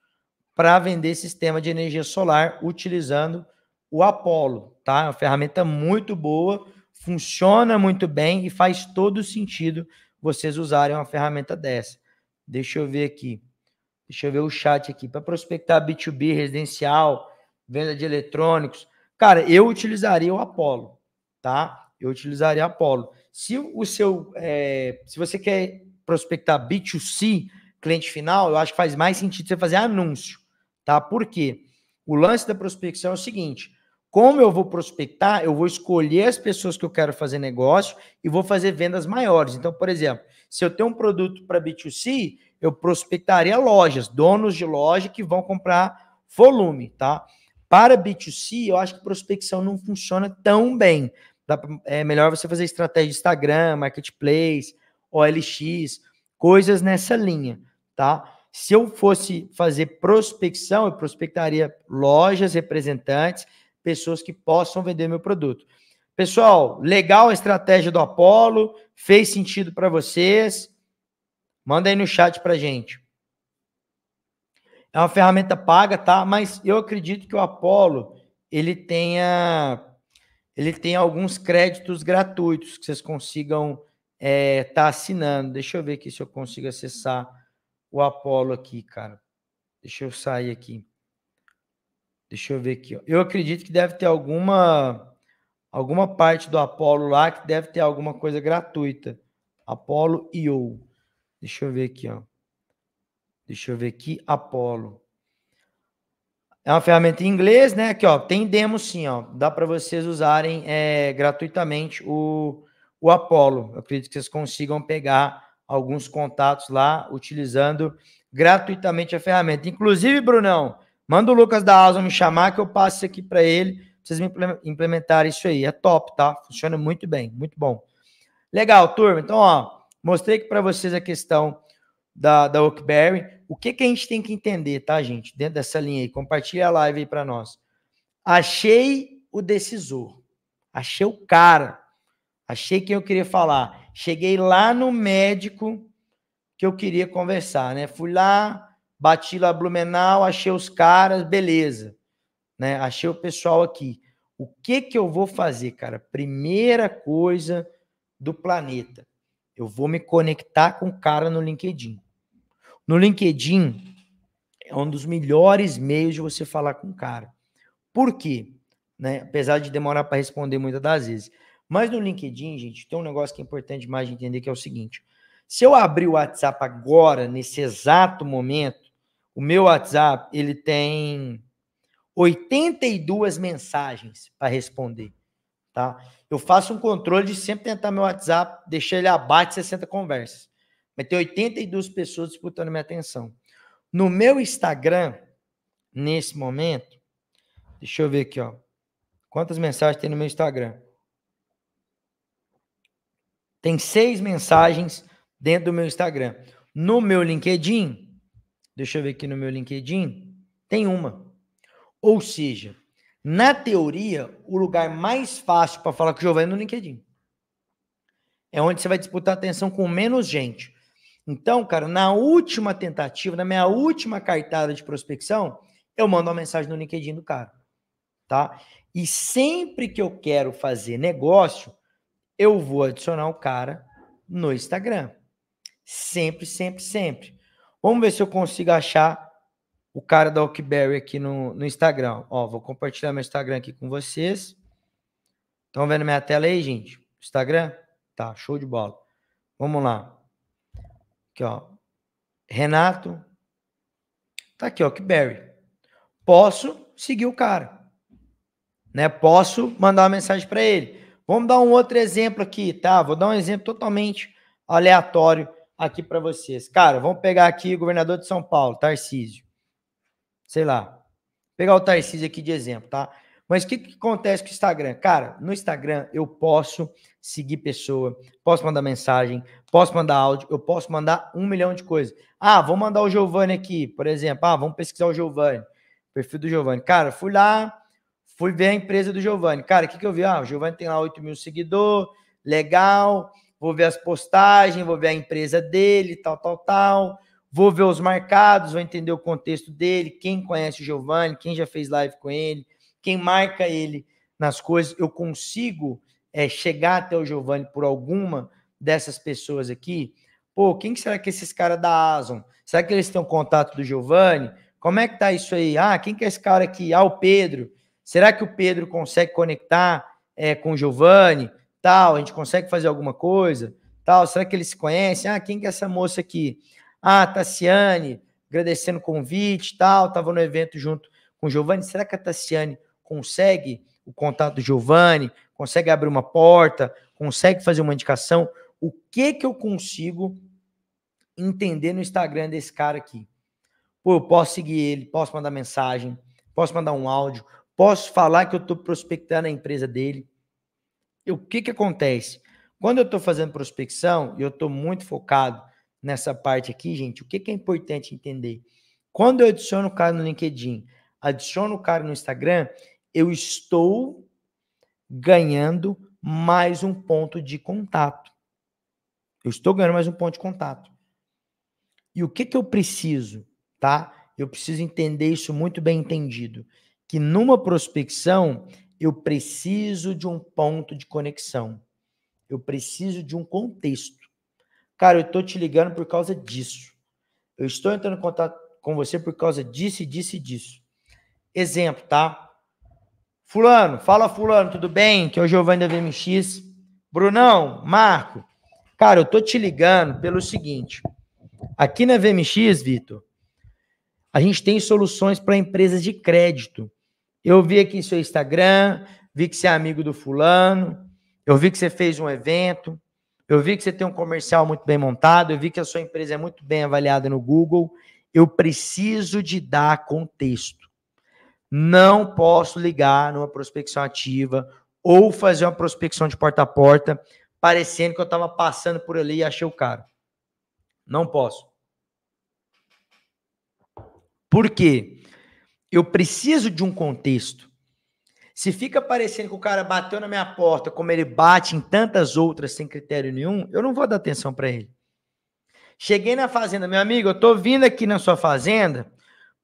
para vender sistema de energia solar utilizando o Apollo, tá? É uma ferramenta muito boa, funciona muito bem e faz todo sentido vocês usarem uma ferramenta dessa. Deixa eu ver aqui. Deixa eu ver o chat aqui. Para prospectar B2B, residencial, venda de eletrônicos. Cara, eu utilizaria o Apollo, tá? Eu utilizaria o Apollo. Se o seu. É, se você quer prospectar B2C, cliente final, eu acho que faz mais sentido você fazer anúncio, tá? Por quê? O lance da prospecção é o seguinte: como eu vou prospectar, eu vou escolher as pessoas que eu quero fazer negócio e vou fazer vendas maiores. Então, por exemplo, se eu tenho um produto para B2C, eu prospectaria lojas, donos de loja que vão comprar volume, tá? Para B2C, eu acho que prospecção não funciona tão bem. Pra, é melhor você fazer estratégia de Instagram, marketplace, OLX, coisas nessa linha, tá? Se eu fosse fazer prospecção, eu prospectaria lojas, representantes, pessoas que possam vender meu produto. Pessoal, legal a estratégia do Apollo, fez sentido para vocês? Manda aí no chat para gente. É uma ferramenta paga, tá? Mas eu acredito que o Apollo ele tenha ele tem alguns créditos gratuitos que vocês consigam é, tá assinando. Deixa eu ver aqui se eu consigo acessar o Apolo aqui, cara. Deixa eu sair aqui. Deixa eu ver aqui. Ó. Eu acredito que deve ter alguma alguma parte do Apolo lá que deve ter alguma coisa gratuita. Apolo IO. Deixa eu ver aqui, ó. Deixa eu ver aqui, Apolo. É uma ferramenta em inglês, né? Aqui, ó, tem demo sim, ó. Dá para vocês usarem é, gratuitamente o o Apollo. Eu acredito que vocês consigam pegar alguns contatos lá utilizando gratuitamente a ferramenta. Inclusive, Brunão, manda o Lucas da Asa me chamar que eu passe aqui para ele, pra vocês me implementarem isso aí. É top, tá? Funciona muito bem, muito bom. Legal, turma. Então, ó, mostrei aqui para vocês a questão da, da Oakberry. O que, que a gente tem que entender, tá, gente? Dentro dessa linha aí. Compartilha a live aí para nós. Achei o decisor. Achei o cara. Achei que eu queria falar. Cheguei lá no médico que eu queria conversar, né? Fui lá, bati lá Blumenau, achei os caras, beleza. Né? Achei o pessoal aqui. O que que eu vou fazer, cara? Primeira coisa do planeta. Eu vou me conectar com o cara no LinkedIn. No LinkedIn é um dos melhores meios de você falar com o cara. Por quê? Né? Apesar de demorar para responder muitas das vezes. Mas no LinkedIn, gente, tem um negócio que é importante mais de entender que é o seguinte: se eu abrir o WhatsApp agora, nesse exato momento, o meu WhatsApp ele tem 82 mensagens para responder, tá? Eu faço um controle de sempre tentar meu WhatsApp, deixar ele abaixo de 60 conversas. Mas tem 82 pessoas disputando minha atenção. No meu Instagram, nesse momento, deixa eu ver aqui, ó. Quantas mensagens tem no meu Instagram? Tem seis mensagens dentro do meu Instagram. No meu LinkedIn, deixa eu ver aqui no meu LinkedIn, tem uma. Ou seja, na teoria, o lugar mais fácil para falar com o Giovanni é no LinkedIn. É onde você vai disputar atenção com menos gente. Então, cara, na última tentativa, na minha última cartada de prospecção, eu mando uma mensagem no LinkedIn do cara, tá? E sempre que eu quero fazer negócio, eu vou adicionar o cara no Instagram. Sempre, sempre, sempre. Vamos ver se eu consigo achar o cara da Oakberry aqui no, no Instagram. Ó, vou compartilhar meu Instagram aqui com vocês. Estão vendo minha tela aí, gente? Instagram? Tá, show de bola. Vamos lá. Aqui, ó. Renato. Tá aqui, ó, Oakberry. Posso seguir o cara. Né? Posso mandar uma mensagem para ele. Vamos dar um outro exemplo aqui, tá? Vou dar um exemplo totalmente aleatório aqui para vocês. Cara, vamos pegar aqui o governador de São Paulo, Tarcísio. Sei lá. Vou pegar o Tarcísio aqui de exemplo, tá? Mas o que, que acontece com o Instagram? Cara, no Instagram eu posso seguir pessoa, posso mandar mensagem, posso mandar áudio, eu posso mandar um milhão de coisas. Ah, vou mandar o Giovanni aqui, por exemplo. Ah, vamos pesquisar o Giovanni, perfil do Giovanni. Cara, fui lá, Fui ver a empresa do Giovanni. Cara, o que, que eu vi? Ah, o Giovanni tem lá 8 mil seguidores, legal. Vou ver as postagens, vou ver a empresa dele, tal, tal, tal. Vou ver os marcados, vou entender o contexto dele, quem conhece o Giovanni, quem já fez live com ele, quem marca ele nas coisas. Eu consigo é, chegar até o Giovanni por alguma dessas pessoas aqui? Pô, quem será que é esses caras da Amazon? Será que eles têm um contato do Giovanni? Como é que tá isso aí? Ah, quem que é esse cara aqui? Ah, o Pedro. Será que o Pedro consegue conectar é, com o Giovanni? Tal, a gente consegue fazer alguma coisa? Tal, será que ele se conhece? Ah, quem que é essa moça aqui? Ah, Tassiane, agradecendo o convite, tal, estava no evento junto com o Giovanni. Será que a Tassiane consegue o contato do Giovanni? Consegue abrir uma porta? Consegue fazer uma indicação? O que que eu consigo entender no Instagram desse cara aqui? Pô, eu posso seguir ele, posso mandar mensagem, posso mandar um áudio, posso falar que eu estou prospectando a empresa dele. E o que, que acontece? Quando eu estou fazendo prospecção, e eu estou muito focado nessa parte aqui, gente, o que, que é importante entender? Quando eu adiciono o cara no LinkedIn, adiciono o cara no Instagram, eu estou ganhando mais um ponto de contato. Eu estou ganhando mais um ponto de contato. E o que, que eu preciso, tá? Eu preciso entender isso muito bem entendido que numa prospecção eu preciso de um ponto de conexão. Eu preciso de um contexto. Cara, eu estou te ligando por causa disso. Eu estou entrando em contato com você por causa disso disso e disso. Exemplo, tá? Fulano, fala Fulano, tudo bem? Que é o Giovanni da VMX. Brunão, Marco, cara, eu tô te ligando pelo seguinte. Aqui na VMX, Vitor, a gente tem soluções para empresas de crédito eu vi aqui seu Instagram, vi que você é amigo do fulano, eu vi que você fez um evento, eu vi que você tem um comercial muito bem montado, eu vi que a sua empresa é muito bem avaliada no Google. Eu preciso de dar contexto. Não posso ligar numa prospecção ativa ou fazer uma prospecção de porta a porta parecendo que eu estava passando por ali e achei o cara. Não posso. Por quê? Eu preciso de um contexto. Se fica parecendo que o cara bateu na minha porta, como ele bate em tantas outras sem critério nenhum, eu não vou dar atenção para ele. Cheguei na fazenda, meu amigo, eu tô vindo aqui na sua fazenda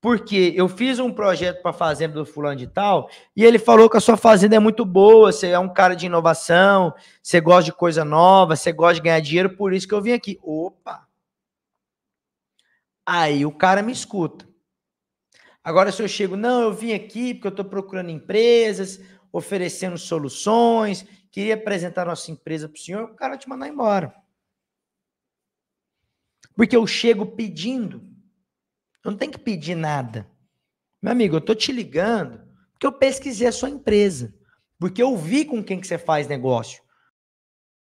porque eu fiz um projeto para a fazenda do fulano de tal e ele falou que a sua fazenda é muito boa, você é um cara de inovação, você gosta de coisa nova, você gosta de ganhar dinheiro, por isso que eu vim aqui. Opa! Aí o cara me escuta. Agora, se eu chego, não, eu vim aqui porque eu estou procurando empresas, oferecendo soluções, queria apresentar nossa empresa para o senhor, o cara vai te mandar embora. Porque eu chego pedindo. Eu não tenho que pedir nada. Meu amigo, eu estou te ligando porque eu pesquisei a sua empresa. Porque eu vi com quem que você faz negócio.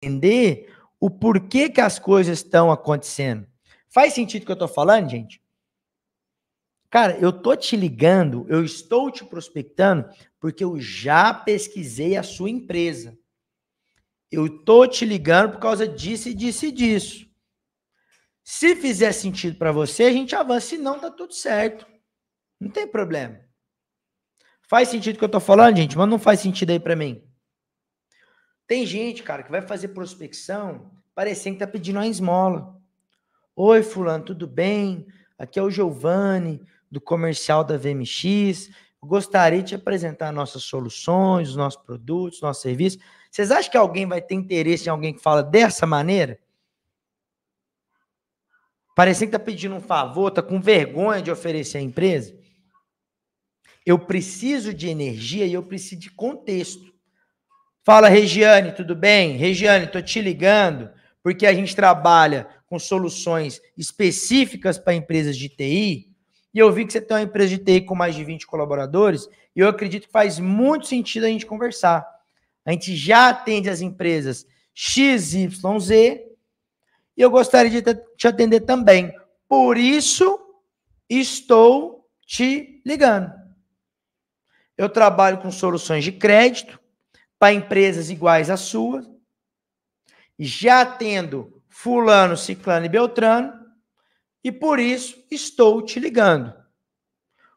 Entender o porquê que as coisas estão acontecendo. Faz sentido o que eu estou falando, gente? Cara, eu tô te ligando, eu estou te prospectando porque eu já pesquisei a sua empresa. Eu tô te ligando por causa disso e disso e disso. Se fizer sentido para você, a gente avança, se não tá tudo certo. Não tem problema. Faz sentido o que eu tô falando, gente, mas não faz sentido aí para mim. Tem gente, cara, que vai fazer prospecção parecendo que tá pedindo uma esmola. Oi, fulano, tudo bem? Aqui é o Giovanni, do comercial da VMX. Gostaria de te apresentar nossas soluções, os nossos produtos, nossos serviços. Vocês acham que alguém vai ter interesse em alguém que fala dessa maneira? Parecendo que está pedindo um favor, está com vergonha de oferecer a empresa. Eu preciso de energia e eu preciso de contexto. Fala, Regiane, tudo bem? Regiane, estou te ligando porque a gente trabalha com soluções específicas para empresas de TI e eu vi que você tem uma empresa de TI com mais de 20 colaboradores, e eu acredito que faz muito sentido a gente conversar. A gente já atende as empresas XYZ, e eu gostaria de te atender também. Por isso, estou te ligando. Eu trabalho com soluções de crédito para empresas iguais à sua. Já atendo fulano, ciclano e beltrano e por isso estou te ligando.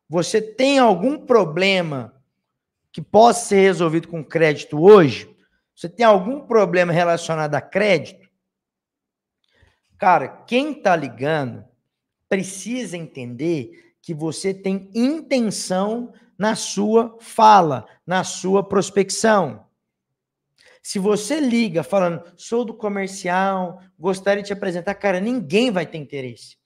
Você tem algum problema que possa ser resolvido com crédito hoje? Você tem algum problema relacionado a crédito? Cara, quem está ligando precisa entender que você tem intenção na sua fala, na sua prospecção. Se você liga falando, sou do comercial, gostaria de te apresentar, cara, ninguém vai ter interesse.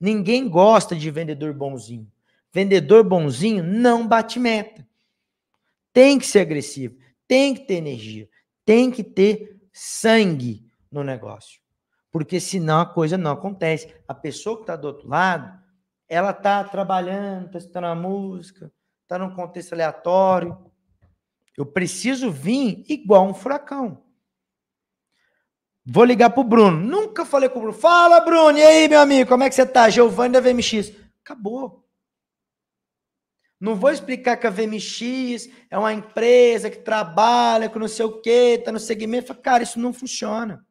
Ninguém gosta de vendedor bonzinho. Vendedor bonzinho não bate meta. Tem que ser agressivo, tem que ter energia, tem que ter sangue no negócio. Porque senão a coisa não acontece. A pessoa que está do outro lado, ela está trabalhando, está escutando a música, está num contexto aleatório. Eu preciso vir igual um furacão. Vou ligar pro Bruno. Nunca falei com o Bruno. Fala, Bruno. E aí, meu amigo? Como é que você tá? Giovanni da VMX. Acabou. Não vou explicar que a VMX é uma empresa que trabalha com não sei o quê, tá no segmento. Cara, isso não funciona.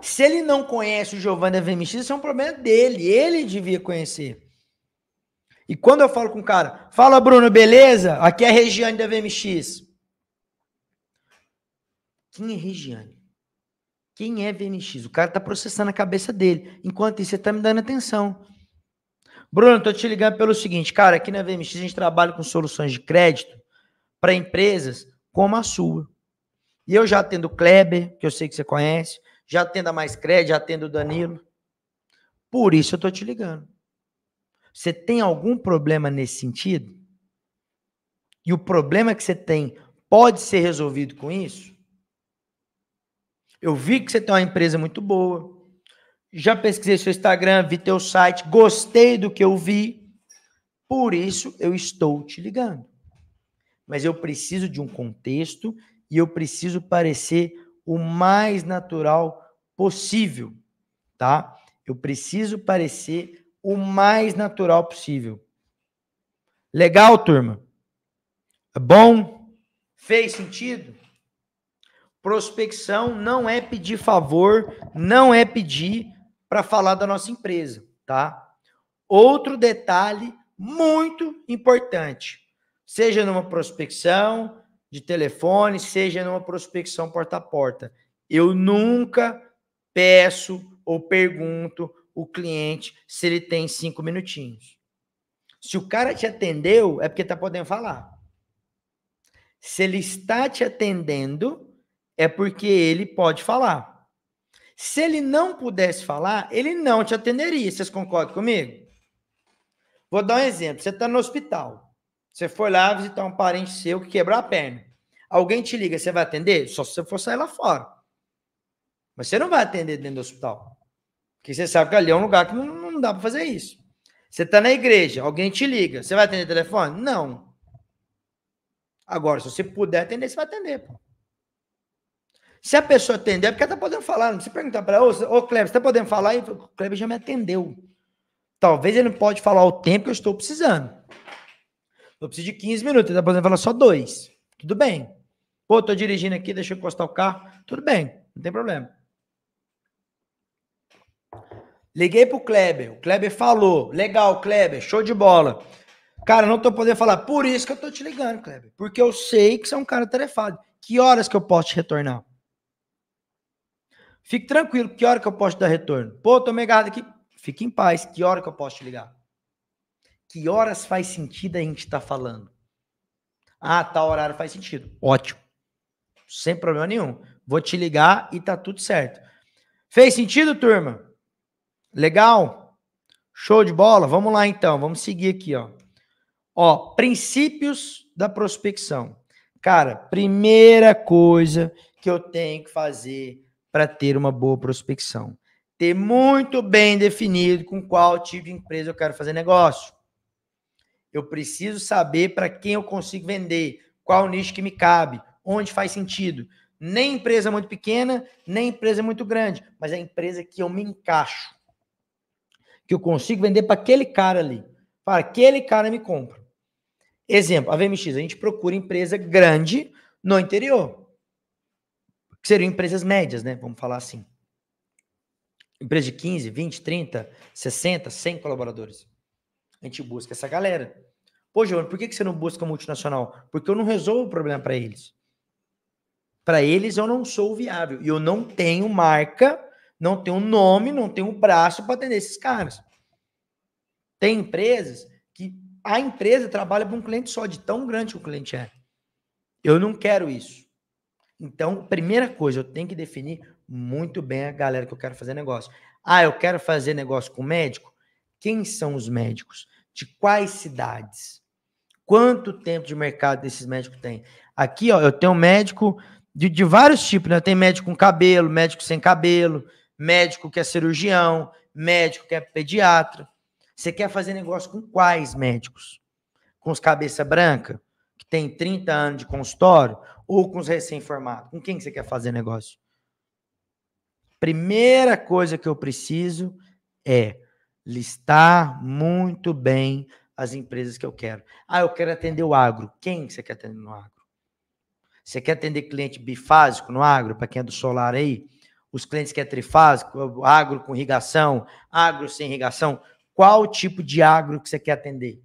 Se ele não conhece o Giovanni da VMX, isso é um problema dele. Ele devia conhecer. E quando eu falo com o cara, fala, Bruno, beleza? Aqui é a Regiane da VMX. Quem é Regiane? Quem é VNX? O cara tá processando a cabeça dele. Enquanto isso, você tá me dando atenção. Bruno, tô te ligando pelo seguinte, cara, aqui na VMX a gente trabalha com soluções de crédito para empresas como a sua. E eu já atendo o Kleber, que eu sei que você conhece, já atendo a Mais Crédito, já atendo o Danilo. Por isso eu tô te ligando. Você tem algum problema nesse sentido? E o problema que você tem pode ser resolvido com isso? Eu vi que você tem uma empresa muito boa. Já pesquisei seu Instagram, vi teu site, gostei do que eu vi. Por isso eu estou te ligando. Mas eu preciso de um contexto e eu preciso parecer o mais natural possível, tá? Eu preciso parecer o mais natural possível. Legal, turma? É bom? Fez sentido? Prospecção não é pedir favor, não é pedir para falar da nossa empresa, tá? Outro detalhe muito importante, seja numa prospecção de telefone, seja numa prospecção porta a porta, eu nunca peço ou pergunto o cliente se ele tem cinco minutinhos. Se o cara te atendeu, é porque tá podendo falar. Se ele está te atendendo, é porque ele pode falar. Se ele não pudesse falar, ele não te atenderia. Vocês concordam comigo? Vou dar um exemplo. Você está no hospital. Você foi lá visitar um parente seu que quebrou a perna. Alguém te liga, você vai atender? Só se você for sair lá fora. Mas você não vai atender dentro do hospital. Porque você sabe que ali é um lugar que não, não dá para fazer isso. Você está na igreja, alguém te liga. Você vai atender o telefone? Não. Agora, se você puder atender, você vai atender. Pô. Se a pessoa atender, é porque ela está podendo falar. Não precisa perguntar para ela, ô, Kleber, você está podendo falar? E o Kleber já me atendeu. Talvez ele não pode falar o tempo que eu estou precisando. Eu preciso de 15 minutos, ele está podendo falar só dois. Tudo bem. Pô, estou dirigindo aqui, deixa eu encostar o carro. Tudo bem, não tem problema. Liguei pro Kleber, o Kleber falou. Legal, Kleber, show de bola. Cara, não tô podendo falar. Por isso que eu tô te ligando, Kleber. Porque eu sei que você é um cara tarefado. Que horas que eu posso te retornar? Fique tranquilo, que hora que eu posso te dar retorno? Pô, tô agarrado aqui. Fique em paz, que hora que eu posso te ligar? Que horas faz sentido a gente estar tá falando? Ah, tal horário faz sentido. Ótimo. Sem problema nenhum. Vou te ligar e tá tudo certo. Fez sentido, turma? Legal? Show de bola? Vamos lá então, vamos seguir aqui, ó. Ó, princípios da prospecção. Cara, primeira coisa que eu tenho que fazer para ter uma boa prospecção. Ter muito bem definido com qual tipo de empresa eu quero fazer negócio. Eu preciso saber para quem eu consigo vender, qual nicho que me cabe, onde faz sentido. Nem empresa muito pequena, nem empresa muito grande, mas é a empresa que eu me encaixo. Que eu consigo vender para aquele cara ali. Para aquele cara me compra. Exemplo, a VMX, a gente procura empresa grande no interior que seriam empresas médias, né? Vamos falar assim. Empresa de 15, 20, 30, 60, 100 colaboradores. A gente busca essa galera. Pô, Giovanni, por que você não busca multinacional? Porque eu não resolvo o problema para eles. Para eles eu não sou viável. E eu não tenho marca, não tenho nome, não tenho braço para atender esses caras. Tem empresas que a empresa trabalha para um cliente só, de tão grande que o cliente é. Eu não quero isso. Então, primeira coisa, eu tenho que definir muito bem a galera que eu quero fazer negócio. Ah, eu quero fazer negócio com médico? Quem são os médicos? De quais cidades? Quanto tempo de mercado esses médicos têm? Aqui, ó, eu tenho médico de, de vários tipos, né? Tem médico com cabelo, médico sem cabelo, médico que é cirurgião, médico que é pediatra. Você quer fazer negócio com quais médicos? Com os cabeça branca? que tem 30 anos de consultório ou com os recém-formados? Com quem que você quer fazer negócio? Primeira coisa que eu preciso é listar muito bem as empresas que eu quero. Ah, eu quero atender o agro. Quem que você quer atender no agro? Você quer atender cliente bifásico no agro, para quem é do solar aí? Os clientes que é trifásico, agro com irrigação, agro sem irrigação. Qual tipo de agro que você quer atender?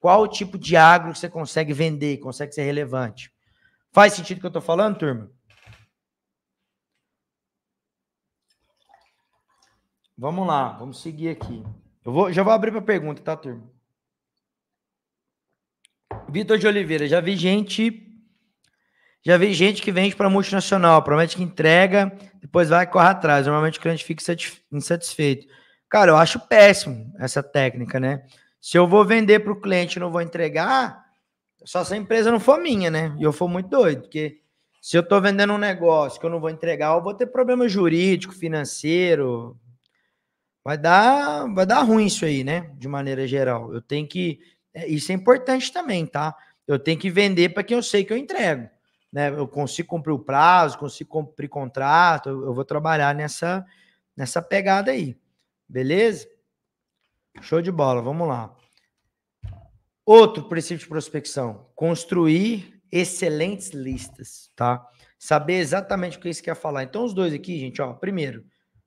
Qual o tipo de agro que você consegue vender, consegue ser relevante? Faz sentido o que eu estou falando, turma? Vamos lá, vamos seguir aqui. Eu vou, já vou abrir para pergunta, tá, turma? Vitor de Oliveira, já vi gente já vi gente que vende para multinacional, promete que entrega, depois vai correr atrás. Normalmente o cliente fica insatisfeito. Cara, eu acho péssimo essa técnica, né? Se eu vou vender para o cliente e não vou entregar, só se a empresa não for minha, né? E eu for muito doido, porque se eu estou vendendo um negócio que eu não vou entregar, eu vou ter problema jurídico, financeiro. Vai dar, vai dar ruim isso aí, né? De maneira geral. Eu tenho que. É, isso é importante também, tá? Eu tenho que vender para quem eu sei que eu entrego. Né? Eu consigo cumprir o prazo, consigo cumprir contrato, eu vou trabalhar nessa, nessa pegada aí. Beleza? Show de bola, vamos lá. Outro princípio de prospecção: construir excelentes listas, tá? Saber exatamente o que você quer falar. Então, os dois aqui, gente, ó. Primeiro,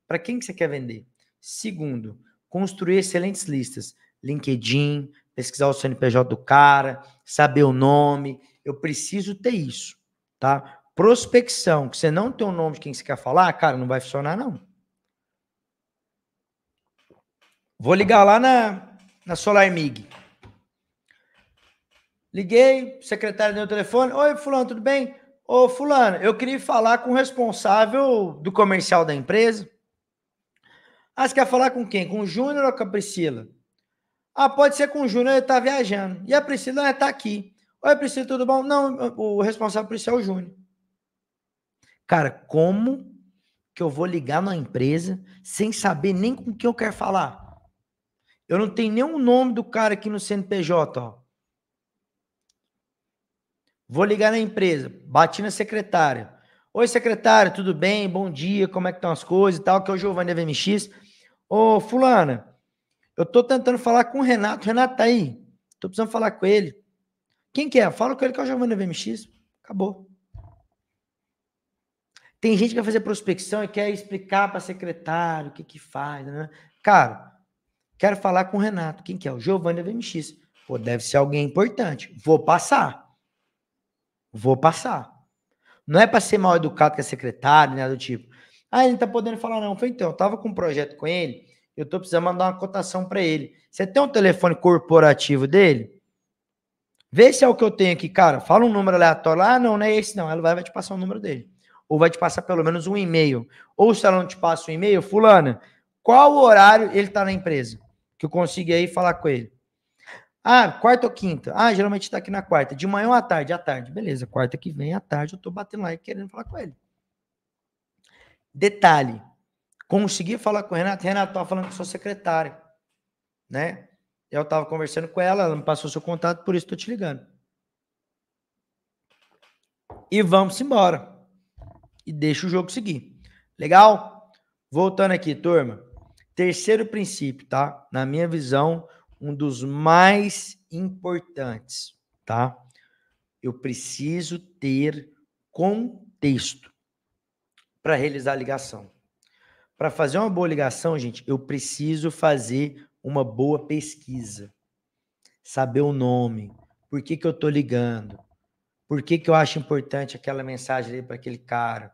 para quem que você quer vender? Segundo, construir excelentes listas. LinkedIn, pesquisar o CNPJ do cara, saber o nome. Eu preciso ter isso, tá? Prospecção, que você não tem o nome de quem você quer falar, cara, não vai funcionar, não. Vou ligar lá na, na SolarMig. Liguei, o secretário deu o telefone. Oi, fulano, tudo bem? Ô, fulano, eu queria falar com o responsável do comercial da empresa. Ah, você quer falar com quem? Com o Júnior ou com a Priscila? Ah, pode ser com o Júnior, ele tá viajando. E a Priscila, ela né, tá aqui. Oi, Priscila, tudo bom? Não, o responsável por isso é o Júnior. Cara, como que eu vou ligar na empresa sem saber nem com quem eu quero falar? Eu não tenho nenhum nome do cara aqui no CNPJ, ó. Vou ligar na empresa, bati na secretária. Oi, secretária, tudo bem? Bom dia, como é que estão as coisas e tal? Que é o Giovanni da VMX. Ô, fulana, eu tô tentando falar com o Renato. Renato tá aí? Tô precisando falar com ele. Quem que é? Fala com ele que é o Giovanni da VMX. Acabou. Tem gente que vai fazer prospecção e quer explicar para secretário o que que faz, né? Cara, Quero falar com o Renato. Quem que é? O Giovanni VMX. Pô, deve ser alguém importante. Vou passar. Vou passar. Não é para ser mal educado que é secretário, nada né, do tipo. Ah, ele não tá podendo falar, não. Foi então, eu tava com um projeto com ele, eu tô precisando mandar uma cotação para ele. Você tem um telefone corporativo dele? Vê se é o que eu tenho aqui, cara. Fala um número aleatório. Ah, não, não é esse, não. Ela vai, vai te passar o um número dele. Ou vai te passar pelo menos um e-mail. Ou se ela não te passa um e-mail, fulana, qual horário ele tá na empresa? que eu consiga aí falar com ele. Ah, quarta ou quinta? Ah, geralmente está aqui na quarta. De manhã ou à tarde? À tarde. Beleza, quarta que vem, à tarde, eu estou batendo lá e querendo falar com ele. Detalhe, consegui falar com o Renato. Renato, estava falando com sua secretária, né? Eu estava conversando com ela, ela me passou seu contato, por isso estou te ligando. E vamos embora. E deixa o jogo seguir. Legal? Voltando aqui, turma. Terceiro princípio, tá? Na minha visão, um dos mais importantes, tá? Eu preciso ter contexto para realizar a ligação. Para fazer uma boa ligação, gente, eu preciso fazer uma boa pesquisa. Saber o nome, por que, que eu tô ligando, por que, que eu acho importante aquela mensagem aí para aquele cara,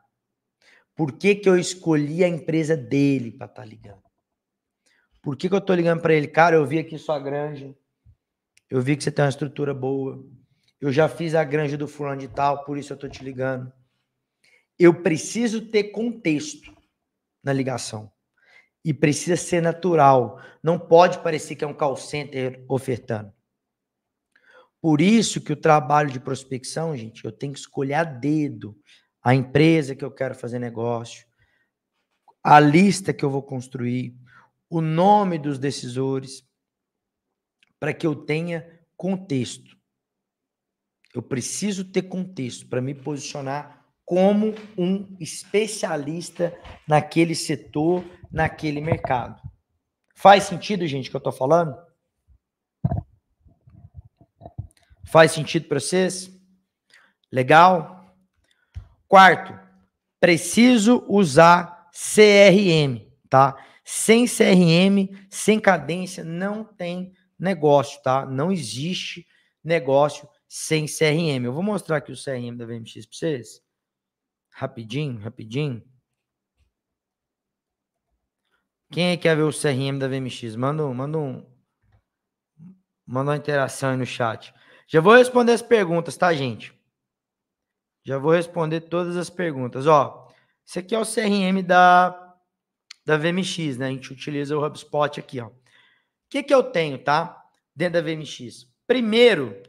por que, que eu escolhi a empresa dele para estar tá ligando. Por que, que eu tô ligando para ele? Cara, eu vi aqui sua granja. Eu vi que você tem uma estrutura boa. Eu já fiz a granja do fulano de tal, por isso eu tô te ligando. Eu preciso ter contexto na ligação. E precisa ser natural. Não pode parecer que é um call center ofertando. Por isso que o trabalho de prospecção, gente, eu tenho que escolher a dedo a empresa que eu quero fazer negócio, a lista que eu vou construir, o nome dos decisores, para que eu tenha contexto. Eu preciso ter contexto para me posicionar como um especialista naquele setor, naquele mercado. Faz sentido, gente, o que eu estou falando? Faz sentido para vocês? Legal? Quarto, preciso usar CRM, tá? Sem CRM, sem cadência, não tem negócio, tá? Não existe negócio sem CRM. Eu vou mostrar aqui o CRM da VMX para vocês. Rapidinho, rapidinho. Quem é que quer ver o CRM da VMX? Manda, um, manda, um, manda uma interação aí no chat. Já vou responder as perguntas, tá, gente? Já vou responder todas as perguntas. Ó, esse aqui é o CRM da da VMX, né? A gente utiliza o HubSpot aqui, ó. O que, que eu tenho, tá? Dentro da VMX. Primeiro,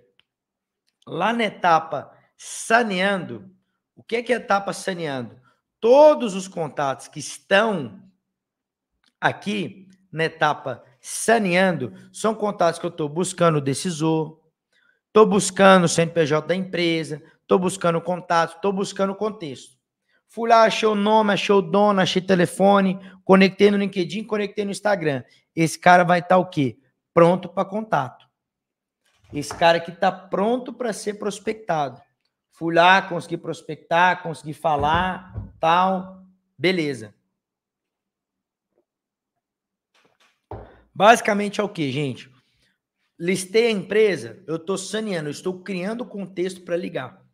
lá na etapa saneando, o que, que é a etapa saneando? Todos os contatos que estão aqui na etapa saneando são contatos que eu estou buscando o decisor, estou buscando o CNPJ da empresa, estou buscando contato, estou buscando contexto. Fui lá, achei o nome, achei o dono, achei telefone, conectei no LinkedIn, conectei no Instagram. Esse cara vai estar tá, o quê? Pronto para contato. Esse cara que está pronto para ser prospectado. Fui lá, consegui prospectar, consegui falar, tal. Beleza. Basicamente é o que, gente? Listei a empresa, eu estou saneando, estou criando contexto para ligar.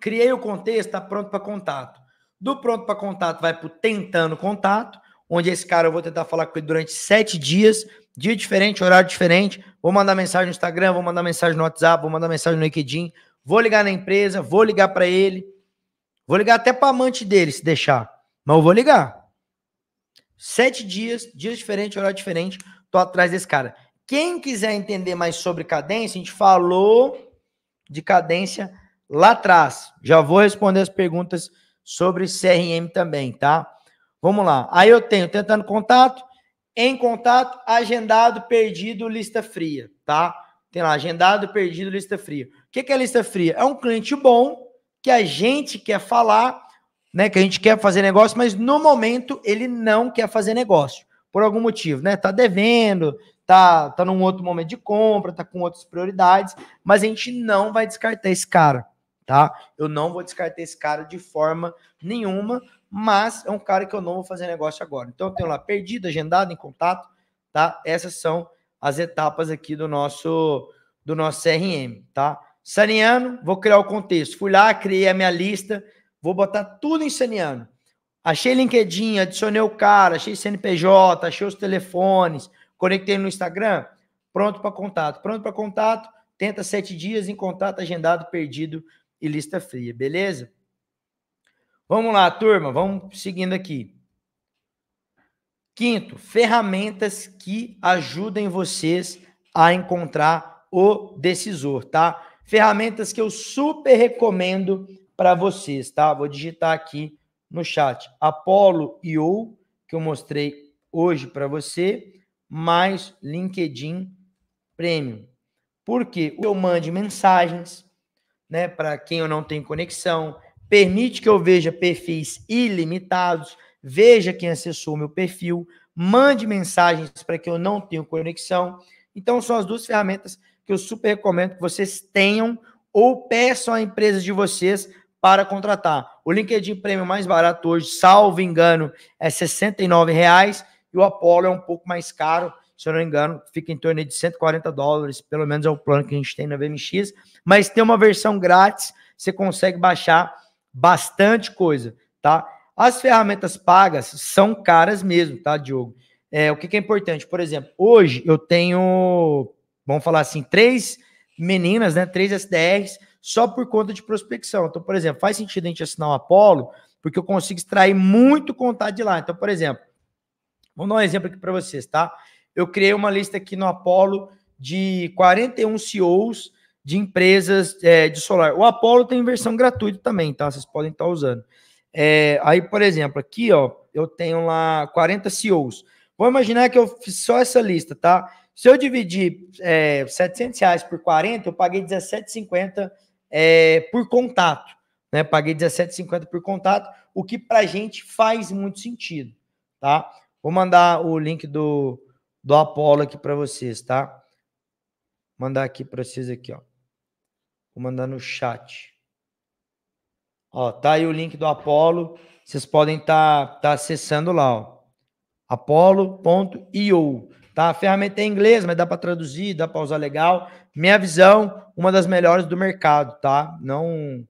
Criei o contexto, está pronto para contato. Do pronto para contato, vai para tentando contato, onde esse cara eu vou tentar falar com ele durante sete dias, dia diferente, horário diferente. Vou mandar mensagem no Instagram, vou mandar mensagem no WhatsApp, vou mandar mensagem no LinkedIn, vou ligar na empresa, vou ligar para ele, vou ligar até para amante dele se deixar, mas eu vou ligar. Sete dias, dias diferentes, horário diferente, tô atrás desse cara. Quem quiser entender mais sobre cadência, a gente falou de cadência lá atrás. Já vou responder as perguntas sobre CRM também, tá? Vamos lá. Aí eu tenho tentando contato, em contato, agendado, perdido, lista fria, tá? Tem lá, agendado, perdido, lista fria. O que é lista fria? É um cliente bom que a gente quer falar, né? Que a gente quer fazer negócio, mas no momento ele não quer fazer negócio. Por algum motivo, né? Tá devendo, tá, tá num outro momento de compra, tá com outras prioridades, mas a gente não vai descartar esse cara tá? Eu não vou descartar esse cara de forma nenhuma, mas é um cara que eu não vou fazer negócio agora. Então eu tenho lá perdido, agendado, em contato, tá? Essas são as etapas aqui do nosso do nosso CRM, tá? Saniano, vou criar o contexto. Fui lá, criei a minha lista, vou botar tudo em Saniano. Achei LinkedIn, adicionei o cara, achei CNPJ, achei os telefones, conectei no Instagram, pronto para contato. Pronto para contato, tenta sete dias em contato agendado, perdido, e lista fria, beleza? Vamos lá, turma, vamos seguindo aqui. Quinto, ferramentas que ajudem vocês a encontrar o decisor, tá? Ferramentas que eu super recomendo para vocês, tá? Vou digitar aqui no chat. Apollo e ou que eu mostrei hoje para você, mais LinkedIn Premium. Porque eu mande mensagens, né, para quem eu não tenho conexão, permite que eu veja perfis ilimitados, veja quem acessou meu perfil, mande mensagens para que eu não tenho conexão. Então, são as duas ferramentas que eu super recomendo que vocês tenham ou peçam a empresa de vocês para contratar. O LinkedIn Premium mais barato hoje, salvo engano, é R$ 69,00 e o Apollo é um pouco mais caro, se eu não engano, fica em torno de 140 dólares, pelo menos é o plano que a gente tem na VMX mas tem uma versão grátis, você consegue baixar bastante coisa, tá? As ferramentas pagas são caras mesmo, tá, Diogo? É, o que, que é importante? Por exemplo, hoje eu tenho, vamos falar assim, três meninas, né? Três SDRs só por conta de prospecção. Então, por exemplo, faz sentido a gente assinar o um Apollo, porque eu consigo extrair muito contato de lá. Então, por exemplo, vou dar um exemplo aqui para vocês, tá? Eu criei uma lista aqui no Apollo de 41 CEOs de empresas é, de solar. O Apollo tem versão gratuita também, tá? Vocês podem estar tá usando. É, aí, por exemplo, aqui, ó, eu tenho lá 40 CEOs. Vou imaginar que eu fiz só essa lista, tá? Se eu dividir é, 700 reais por 40, eu paguei 17,50 é, por contato. Né? Paguei 17,50 por contato, o que para gente faz muito sentido, tá? Vou mandar o link do, do Apollo aqui para vocês, tá? Vou mandar aqui para vocês aqui, ó. Vou mandar no chat. Ó, tá aí o link do Apollo. Vocês podem estar tá, tá acessando lá, ó. Apollo.io. Tá? A ferramenta é em inglês, mas dá para traduzir, dá para usar legal. Minha visão, uma das melhores do mercado, tá? Não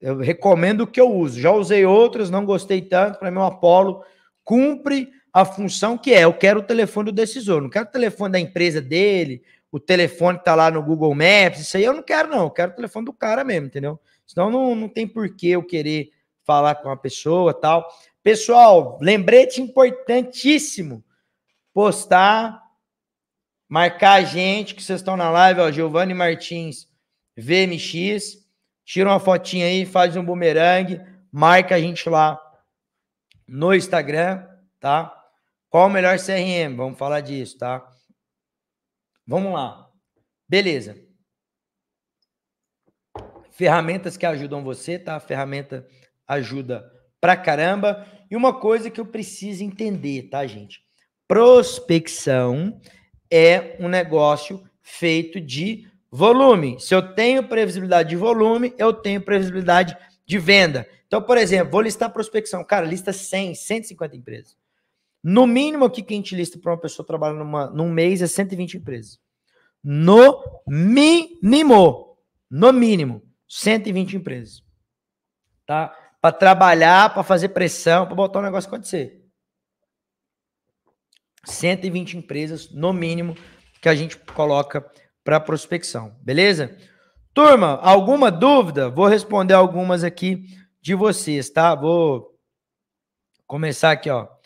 eu recomendo o que eu uso. Já usei outras, não gostei tanto. Para mim, o Apollo cumpre a função que é. Eu quero o telefone do decisor, não quero o telefone da empresa dele, o telefone que tá lá no Google Maps, isso aí eu não quero, não. Eu quero o telefone do cara mesmo, entendeu? Senão não, não tem porquê eu querer falar com a pessoa tal. Pessoal, lembrete importantíssimo: postar, marcar a gente que vocês estão na live, ó, Giovanni Martins VMX. Tira uma fotinha aí, faz um bumerangue, marca a gente lá no Instagram, tá? Qual o melhor CRM? Vamos falar disso, tá? Vamos lá. Beleza. Ferramentas que ajudam você, tá? A ferramenta ajuda pra caramba. E uma coisa que eu preciso entender, tá, gente? Prospecção é um negócio feito de volume. Se eu tenho previsibilidade de volume, eu tenho previsibilidade de venda. Então, por exemplo, vou listar prospecção. Cara, lista 100, 150 empresas. No mínimo, aqui que a gente lista para uma pessoa trabalhar numa, num mês é 120 empresas. No mínimo, no mínimo, 120 empresas. Tá? Para trabalhar, para fazer pressão, para botar o um negócio acontecer. 120 empresas, no mínimo, que a gente coloca para prospecção, beleza? Turma, alguma dúvida? Vou responder algumas aqui de vocês, tá? Vou começar aqui, ó.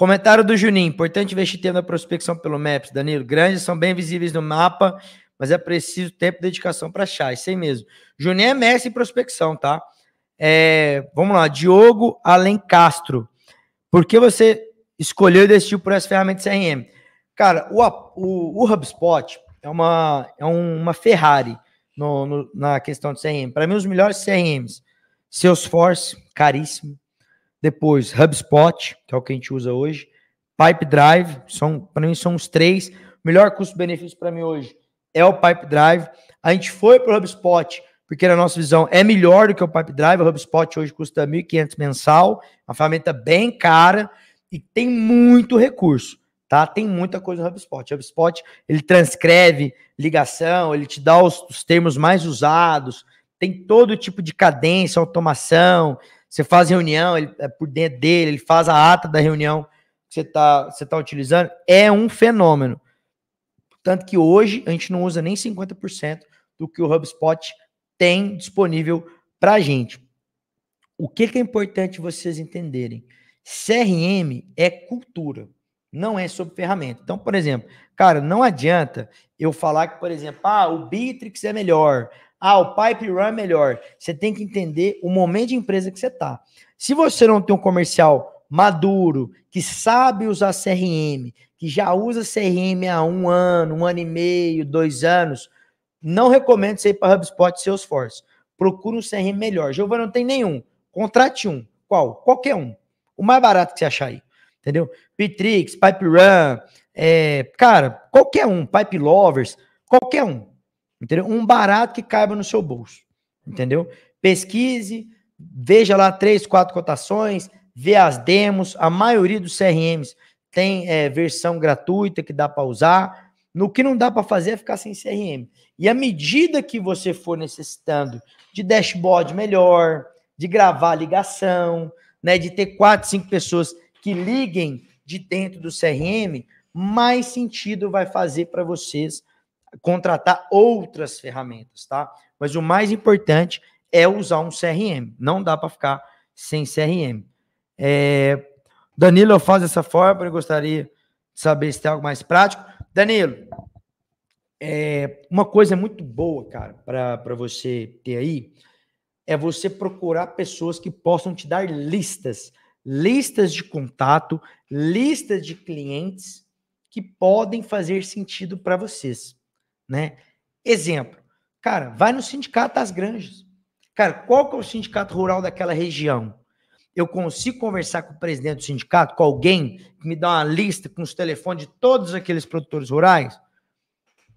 Comentário do Juninho. Importante investir tempo na prospecção pelo MAPS, Danilo. Grandes são bem visíveis no mapa, mas é preciso tempo e dedicação para achar. Isso aí mesmo. Juninho é mestre em prospecção, tá? É, vamos lá. Diogo Alencastro. Por que você escolheu e decidiu tipo por essa ferramenta CRM? Cara, o, o, o HubSpot é uma, é uma Ferrari no, no, na questão de CRM. Para mim, os melhores CRMs. Salesforce, caríssimo. Depois, HubSpot, que é o que a gente usa hoje. Pipedrive, são, para mim são os três. O melhor custo-benefício para mim hoje é o Pipedrive. A gente foi para o HubSpot, porque na nossa visão é melhor do que o Pipedrive. O HubSpot hoje custa 1.500 mensal, uma ferramenta bem cara e tem muito recurso, tá? Tem muita coisa no HubSpot. O HubSpot, ele transcreve ligação, ele te dá os, os termos mais usados, tem todo tipo de cadência, automação, você faz reunião, ele é por dentro dele, ele faz a ata da reunião que você está você tá utilizando. É um fenômeno. Tanto que hoje a gente não usa nem 50% do que o HubSpot tem disponível para a gente. O que, que é importante vocês entenderem? CRM é cultura, não é sobre ferramenta. Então, por exemplo, cara, não adianta eu falar que, por exemplo, ah, o Bitrix é melhor, ah, o pipe run é melhor. Você tem que entender o momento de empresa que você está. Se você não tem um comercial maduro, que sabe usar CRM, que já usa CRM há um ano, um ano e meio, dois anos, não recomendo você ir para HubSpot e Salesforce. Procura um CRM melhor. Giovanni, não tem nenhum. Contrate um. Qual? Qualquer um. O mais barato que você achar aí. Entendeu? Pitrix, Pipe Run, é, cara, qualquer um. Pipe Lovers, qualquer um. Entendeu? Um barato que caiba no seu bolso. Entendeu? Pesquise, veja lá três, quatro cotações, vê as demos. A maioria dos CRMs tem é, versão gratuita que dá para usar. No que não dá para fazer é ficar sem CRM. E à medida que você for necessitando de dashboard melhor, de gravar ligação, né, de ter quatro, cinco pessoas que liguem de dentro do CRM, mais sentido vai fazer para vocês contratar outras ferramentas, tá? Mas o mais importante é usar um CRM. Não dá para ficar sem CRM. É, Danilo, eu faço dessa forma, eu gostaria de saber se tem algo mais prático. Danilo, é, uma coisa muito boa, cara, para você ter aí, é você procurar pessoas que possam te dar listas, listas de contato, listas de clientes que podem fazer sentido para vocês né? Exemplo, cara, vai no sindicato das granjas. Cara, qual que é o sindicato rural daquela região? Eu consigo conversar com o presidente do sindicato, com alguém que me dá uma lista com os telefones de todos aqueles produtores rurais?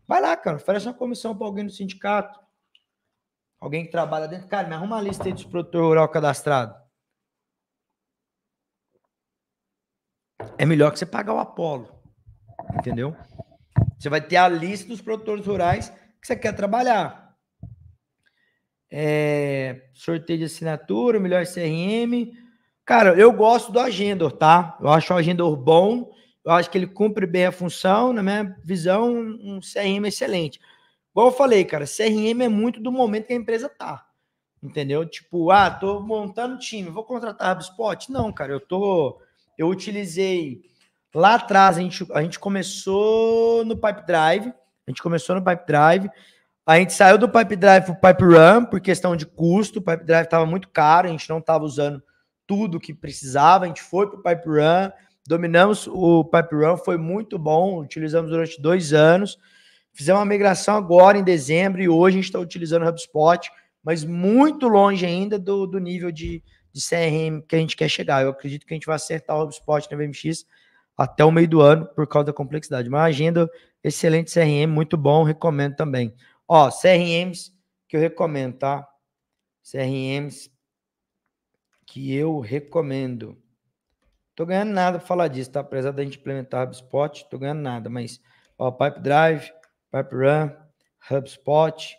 Vai lá, cara, oferece uma comissão para alguém do sindicato. Alguém que trabalha dentro. Cara, me arruma uma lista aí dos produtores rural cadastrados. É melhor que você pagar o Apolo. Entendeu? Você vai ter a lista dos produtores rurais que você quer trabalhar. É, sorteio de assinatura, melhor CRM. Cara, eu gosto do Agendor, tá? Eu acho o Agendor bom. Eu acho que ele cumpre bem a função. Na minha visão, um CRM excelente. Igual eu falei, cara, CRM é muito do momento que a empresa tá. Entendeu? Tipo, ah, tô montando time, vou contratar HubSpot? Não, cara, eu tô. Eu utilizei Lá atrás, a gente, a gente começou no Pipe Drive. A gente começou no Pipe Drive. A gente saiu do Pipe Drive para o Pipe Run por questão de custo. O Pipe Drive estava muito caro, a gente não estava usando tudo que precisava. A gente foi para o Pipe Run, dominamos o Pipe Run, foi muito bom. Utilizamos durante dois anos. Fizemos uma migração agora em dezembro e hoje a gente está utilizando o HubSpot, mas muito longe ainda do, do nível de, de CRM que a gente quer chegar. Eu acredito que a gente vai acertar o HubSpot na VMX até o meio do ano por causa da complexidade. Mas agenda excelente CRM, muito bom, recomendo também. Ó, CRMs que eu recomendo, tá? CRMs que eu recomendo. Tô ganhando nada pra falar disso, tá? Apesar da gente implementar HubSpot, tô ganhando nada, mas ó, Pipe Drive, Pipe Run, HubSpot,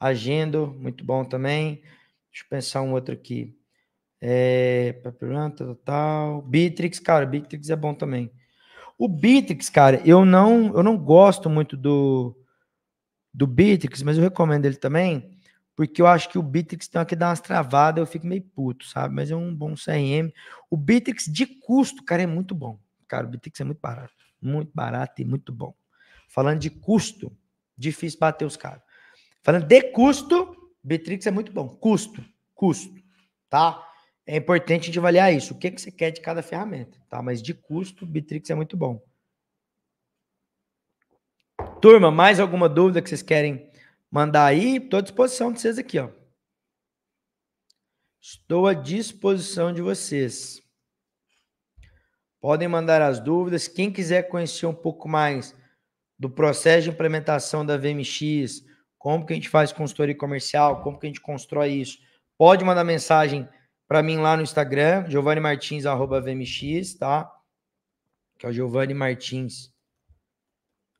Agendo, muito bom também. Deixa eu pensar um outro aqui. É, Pipe Run, total. Bitrix, cara, Bitrix é bom também. O Bitrix, cara, eu não, eu não gosto muito do, do Bitrix, mas eu recomendo ele também, porque eu acho que o Bitrix tem que dar umas travadas, eu fico meio puto, sabe? Mas é um bom CRM. O Bitrix de custo, cara, é muito bom. Cara, o Bitrix é muito barato. Muito barato e muito bom. Falando de custo, difícil bater os caras. Falando de custo, Bitrix é muito bom. Custo, custo, tá? é importante a gente avaliar isso. O que, que você quer de cada ferramenta, tá? Mas de custo, Bitrix é muito bom. Turma, mais alguma dúvida que vocês querem mandar aí? Estou à disposição de vocês aqui, ó. Estou à disposição de vocês. Podem mandar as dúvidas. Quem quiser conhecer um pouco mais do processo de implementação da VMX, como que a gente faz consultoria comercial, como que a gente constrói isso, pode mandar mensagem para mim lá no Instagram, Giovanni Martins, VMX, tá? Que é o Giovanni Martins,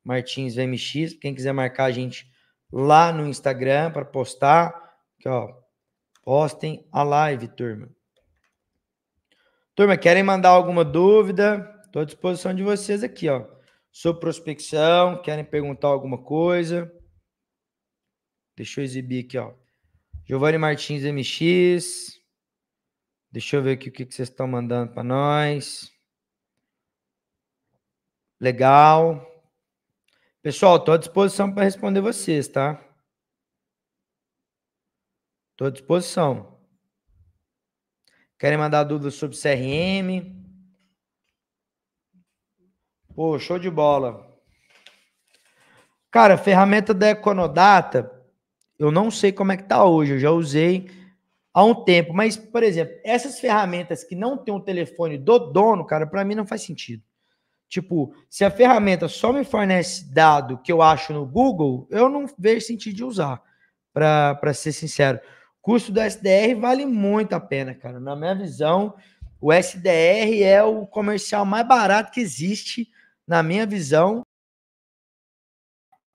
Martins VMX. Quem quiser marcar a gente lá no Instagram para postar, que ó, postem a live, turma. Turma, querem mandar alguma dúvida? Estou à disposição de vocês aqui, ó. Sobre prospecção, querem perguntar alguma coisa? Deixa eu exibir aqui, ó. Giovanni Martins MX. Deixa eu ver aqui o que, que vocês estão mandando para nós. Legal. Pessoal, estou à disposição para responder vocês, tá? Estou à disposição. Querem mandar dúvidas sobre CRM? Pô, show de bola. Cara, ferramenta da Econodata, eu não sei como é que tá hoje. Eu já usei, há um tempo. Mas, por exemplo, essas ferramentas que não tem o um telefone do dono, cara, para mim não faz sentido. Tipo, se a ferramenta só me fornece dado que eu acho no Google, eu não vejo sentido de usar, para ser sincero. O custo do SDR vale muito a pena, cara. Na minha visão, o SDR é o comercial mais barato que existe, na minha visão.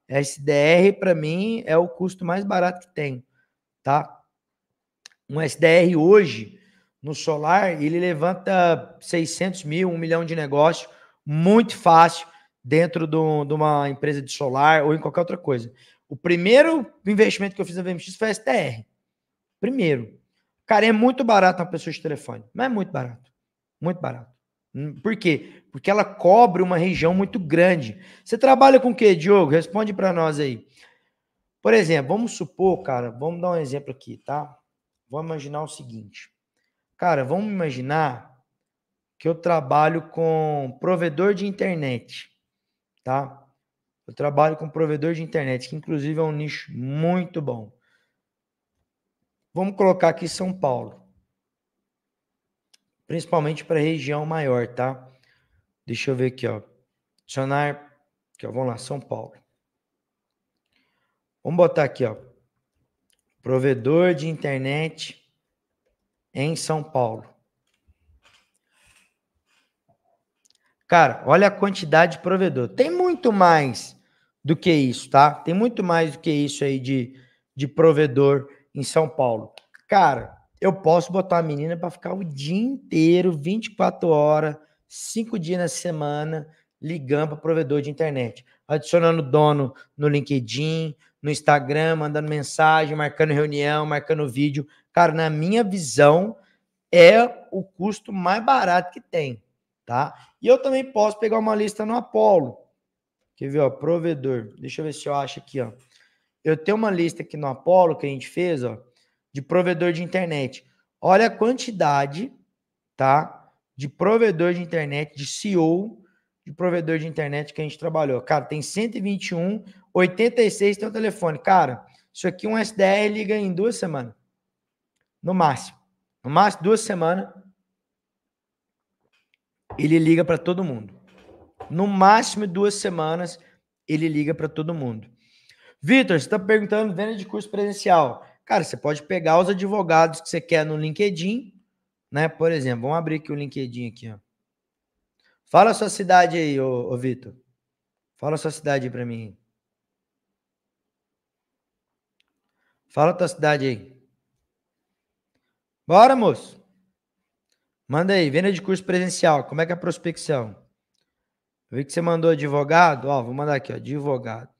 SDR, para mim, é o custo mais barato que tem, tá? Um SDR hoje, no solar, ele levanta 600 mil, 1 milhão de negócio, muito fácil, dentro do, de uma empresa de solar ou em qualquer outra coisa. O primeiro investimento que eu fiz na VMX foi STR. Primeiro. Cara, é muito barato uma pessoa de telefone. Mas é muito barato. Muito barato. Hum, por quê? Porque ela cobre uma região muito grande. Você trabalha com o quê, Diogo? Responde para nós aí. Por exemplo, vamos supor, cara, vamos dar um exemplo aqui, tá? Vamos imaginar o seguinte. Cara, vamos imaginar que eu trabalho com provedor de internet, tá? Eu trabalho com provedor de internet, que inclusive é um nicho muito bom. Vamos colocar aqui São Paulo. Principalmente para região maior, tá? Deixa eu ver aqui, ó. Adicionar, aqui, ó, vamos lá, São Paulo. Vamos botar aqui, ó provedor de internet em São Paulo. Cara, olha a quantidade de provedor. Tem muito mais do que isso, tá? Tem muito mais do que isso aí de, de provedor em São Paulo. Cara, eu posso botar a menina para ficar o dia inteiro, 24 horas, 5 dias na semana, ligando para provedor de internet adicionando dono no LinkedIn, no Instagram, mandando mensagem, marcando reunião, marcando vídeo. Cara, na minha visão, é o custo mais barato que tem, tá? E eu também posso pegar uma lista no Apollo. Quer ver, ó, provedor. Deixa eu ver se eu acho aqui, ó. Eu tenho uma lista aqui no Apollo que a gente fez, ó, de provedor de internet. Olha a quantidade, tá? De provedor de internet, de CEO de provedor de internet que a gente trabalhou. Cara, tem 121, 86 tem o telefone. Cara, isso aqui é um SDR liga em duas semanas. No máximo. No máximo, duas semanas. Ele liga para todo mundo. No máximo, duas semanas, ele liga para todo mundo. Vitor, você está perguntando venda de curso presencial. Cara, você pode pegar os advogados que você quer no LinkedIn, né? Por exemplo, vamos abrir aqui o LinkedIn aqui, ó. Fala a sua cidade aí, ô, ô Vitor. Fala a sua cidade aí pra mim. Fala a tua cidade aí. Bora, moço. Manda aí, venda de curso presencial. Como é que é a prospecção? Eu vi que você mandou advogado. Ó, vou mandar aqui, ó, advogado.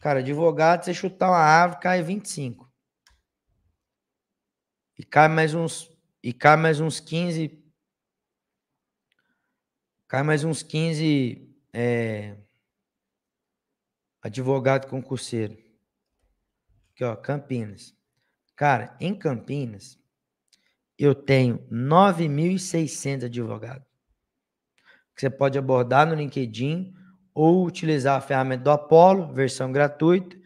Cara, advogado, você chutar uma árvore, cai 25. E cai mais uns, e cai mais uns 15 Cai mais uns 15 é, advogado concurseiro. Aqui, ó, Campinas. Cara, em Campinas, eu tenho 9.600 advogados. Que você pode abordar no LinkedIn ou utilizar a ferramenta do Apollo, versão gratuita,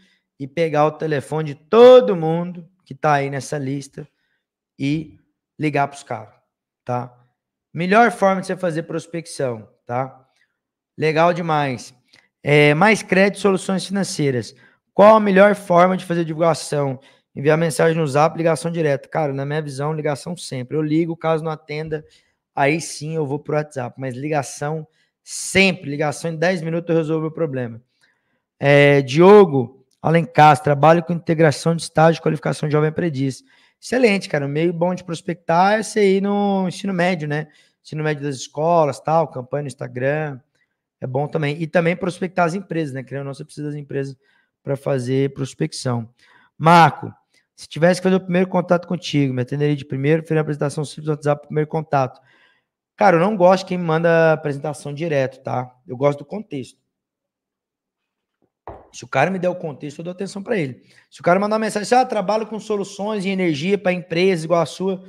e pegar o telefone de todo mundo que está aí nessa lista e ligar para os caras, tá? Melhor forma de você fazer prospecção, tá? Legal demais. É, mais crédito, soluções financeiras. Qual a melhor forma de fazer divulgação? Enviar mensagem no zap, ligação direta. Cara, na minha visão, ligação sempre. Eu ligo, caso não atenda, aí sim eu vou pro WhatsApp. Mas ligação sempre. Ligação em 10 minutos eu resolvo o problema. É, Diogo Alencar, trabalho com integração de estágio e qualificação de jovem aprendiz. Excelente, cara. meio bom de prospectar é você ir no ensino médio, né? Ensino médio das escolas, tal, campanha no Instagram. É bom também. E também prospectar as empresas, né? Criando você precisa das empresas para fazer prospecção. Marco, se tivesse que fazer o primeiro contato contigo, me atenderia de primeiro, faria a apresentação simples do WhatsApp, primeiro contato. Cara, eu não gosto quem manda apresentação direto, tá? Eu gosto do contexto. Se o cara me der o contexto, eu dou atenção para ele. Se o cara mandar uma mensagem, ah, trabalho com soluções e energia para empresa igual a sua,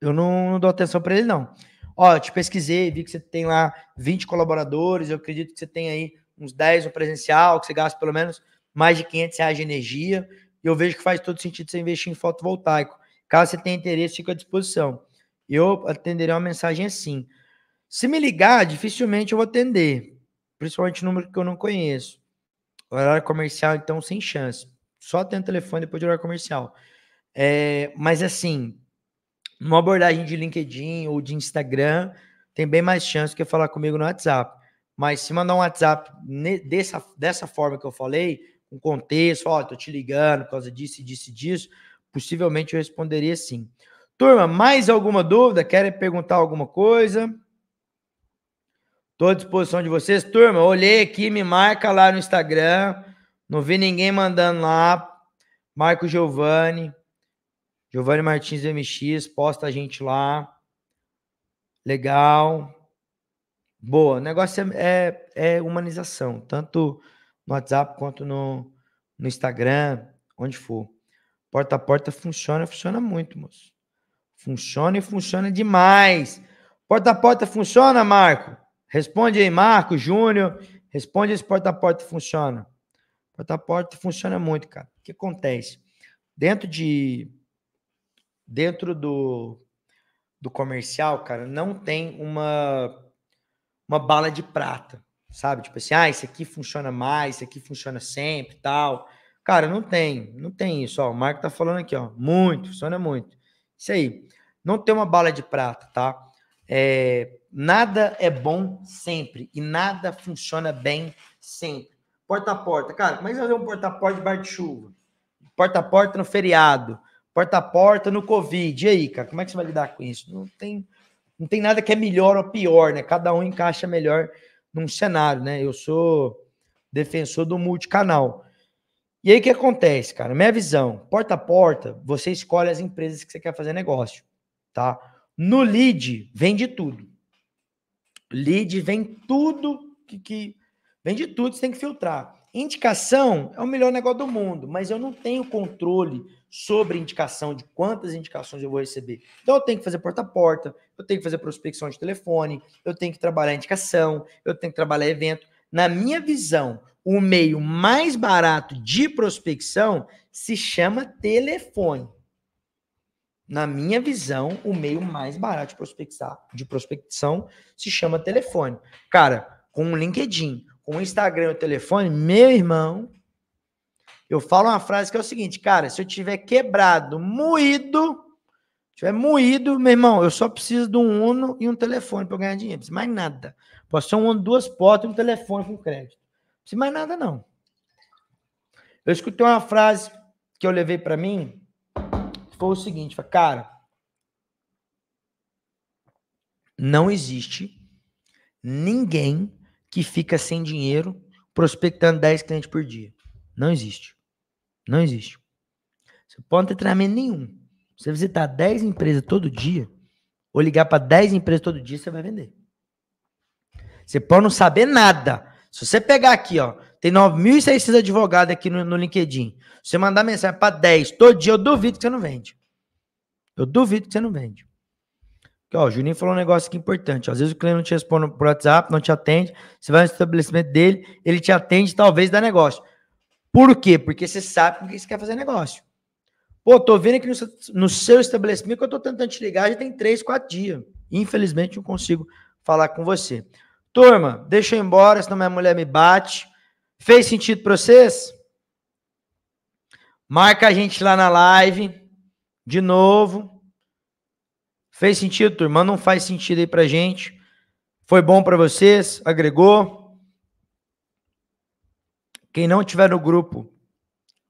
eu não, não dou atenção para ele, não. Ó, eu te pesquisei, vi que você tem lá 20 colaboradores, eu acredito que você tem aí uns 10 no presencial, que você gasta pelo menos mais de 500 reais de energia, e eu vejo que faz todo sentido você investir em fotovoltaico. Caso você tenha interesse, fico à disposição. Eu atenderei uma mensagem assim. Se me ligar, dificilmente eu vou atender, principalmente número que eu não conheço. Horário comercial, então, sem chance. Só o telefone depois de horário comercial. É, mas assim, numa abordagem de LinkedIn ou de Instagram, tem bem mais chance que falar comigo no WhatsApp. Mas se mandar um WhatsApp dessa, dessa forma que eu falei, com contexto, ó, oh, tô te ligando por causa disso, disso, disso, possivelmente eu responderia sim. Turma, mais alguma dúvida? Querem perguntar alguma coisa? Estou à disposição de vocês. Turma, olhei aqui, me marca lá no Instagram. Não vi ninguém mandando lá. Marco Giovanni. Giovanni Martins MX, posta a gente lá. Legal. Boa. O negócio é, é, é humanização, tanto no WhatsApp quanto no, no Instagram, onde for. Porta a porta funciona, funciona muito, moço. Funciona e funciona demais. Porta a porta funciona, Marco? Responde aí, Marco, Júnior. Responde esse porta a porta funciona. Porta a porta funciona muito, cara. O que acontece? Dentro de dentro do do comercial, cara, não tem uma uma bala de prata, sabe? Tipo assim, ah, isso aqui funciona mais, isso aqui funciona sempre, tal. Cara, não tem, não tem isso, ó. O Marco tá falando aqui, ó, muito, funciona muito. Isso aí. Não tem uma bala de prata, tá? É, Nada é bom sempre e nada funciona bem sempre. Porta a porta, cara, como é que vai fazer um porta a porta de bar de chuva? Porta a porta no feriado, porta a porta no Covid. E aí, cara, como é que você vai lidar com isso? Não tem, não tem nada que é melhor ou pior, né? Cada um encaixa melhor num cenário, né? Eu sou defensor do multicanal. E aí o que acontece, cara? Minha visão, porta a porta, você escolhe as empresas que você quer fazer negócio, tá? No lead, vende tudo. Lead vem tudo que, que vem de tudo, você tem que filtrar. Indicação é o melhor negócio do mundo, mas eu não tenho controle sobre indicação de quantas indicações eu vou receber. Então eu tenho que fazer porta a porta, eu tenho que fazer prospecção de telefone, eu tenho que trabalhar indicação, eu tenho que trabalhar evento. Na minha visão, o meio mais barato de prospecção se chama telefone na minha visão, o meio mais barato de prospectar, de prospecção se chama telefone. Cara, com o LinkedIn, com o Instagram e o telefone, meu irmão, eu falo uma frase que é o seguinte, cara, se eu tiver quebrado, moído, tiver moído, meu irmão, eu só preciso de um Uno e um telefone para ganhar dinheiro. Não mais nada. Posso ter um Uno, duas portas e um telefone com crédito. Não mais nada, não. Eu escutei uma frase que eu levei para mim foi o seguinte, cara, não existe ninguém que fica sem dinheiro prospectando 10 clientes por dia. Não existe. Não existe. Você pode ter treinamento nenhum. Você visitar 10 empresas todo dia, ou ligar para 10 empresas todo dia, você vai vender. Você pode não saber nada. Se você pegar aqui, ó, tem 9.600 advogados aqui no, no LinkedIn. você mandar mensagem para 10 todo dia, eu duvido que você não vende. Eu duvido que você não vende. Porque, ó, o Juninho falou um negócio aqui importante. Ó, às vezes o cliente não te responde por WhatsApp, não te atende. Você vai no estabelecimento dele, ele te atende, talvez dá negócio. Por quê? Porque você sabe que você quer fazer negócio. Pô, tô vendo aqui no, no seu estabelecimento que eu tô tentando te ligar já tem 3, 4 dias. Infelizmente, não consigo falar com você. Turma, deixa eu ir embora, senão minha mulher me bate. Fez sentido para vocês? Marca a gente lá na live. De novo. Fez sentido, turma? Não faz sentido aí pra gente. Foi bom para vocês? Agregou? Quem não tiver no grupo,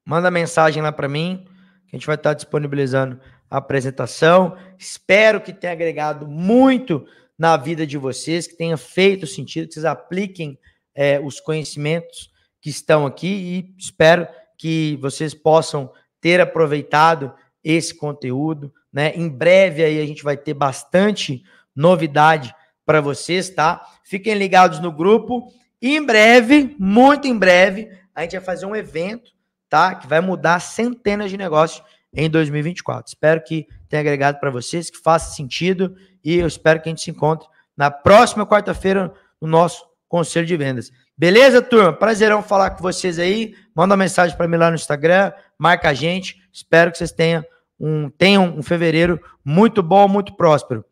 manda mensagem lá para mim, que a gente vai estar disponibilizando a apresentação. Espero que tenha agregado muito na vida de vocês, que tenha feito sentido, que vocês apliquem é, os conhecimentos que estão aqui e espero que vocês possam ter aproveitado esse conteúdo, né? Em breve aí a gente vai ter bastante novidade para vocês, tá? Fiquem ligados no grupo e em breve, muito em breve, a gente vai fazer um evento, tá? Que vai mudar centenas de negócios em 2024. Espero que tenha agregado para vocês, que faça sentido e eu espero que a gente se encontre na próxima quarta-feira no nosso conselho de vendas. Beleza, turma? Prazerão falar com vocês aí. Manda uma mensagem para mim lá no Instagram, marca a gente. Espero que vocês tenham um, tenham um fevereiro muito bom, muito próspero.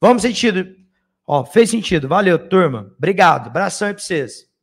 Vamos sentido. Ó, fez sentido. Valeu, turma. Obrigado. Abração aí pra vocês.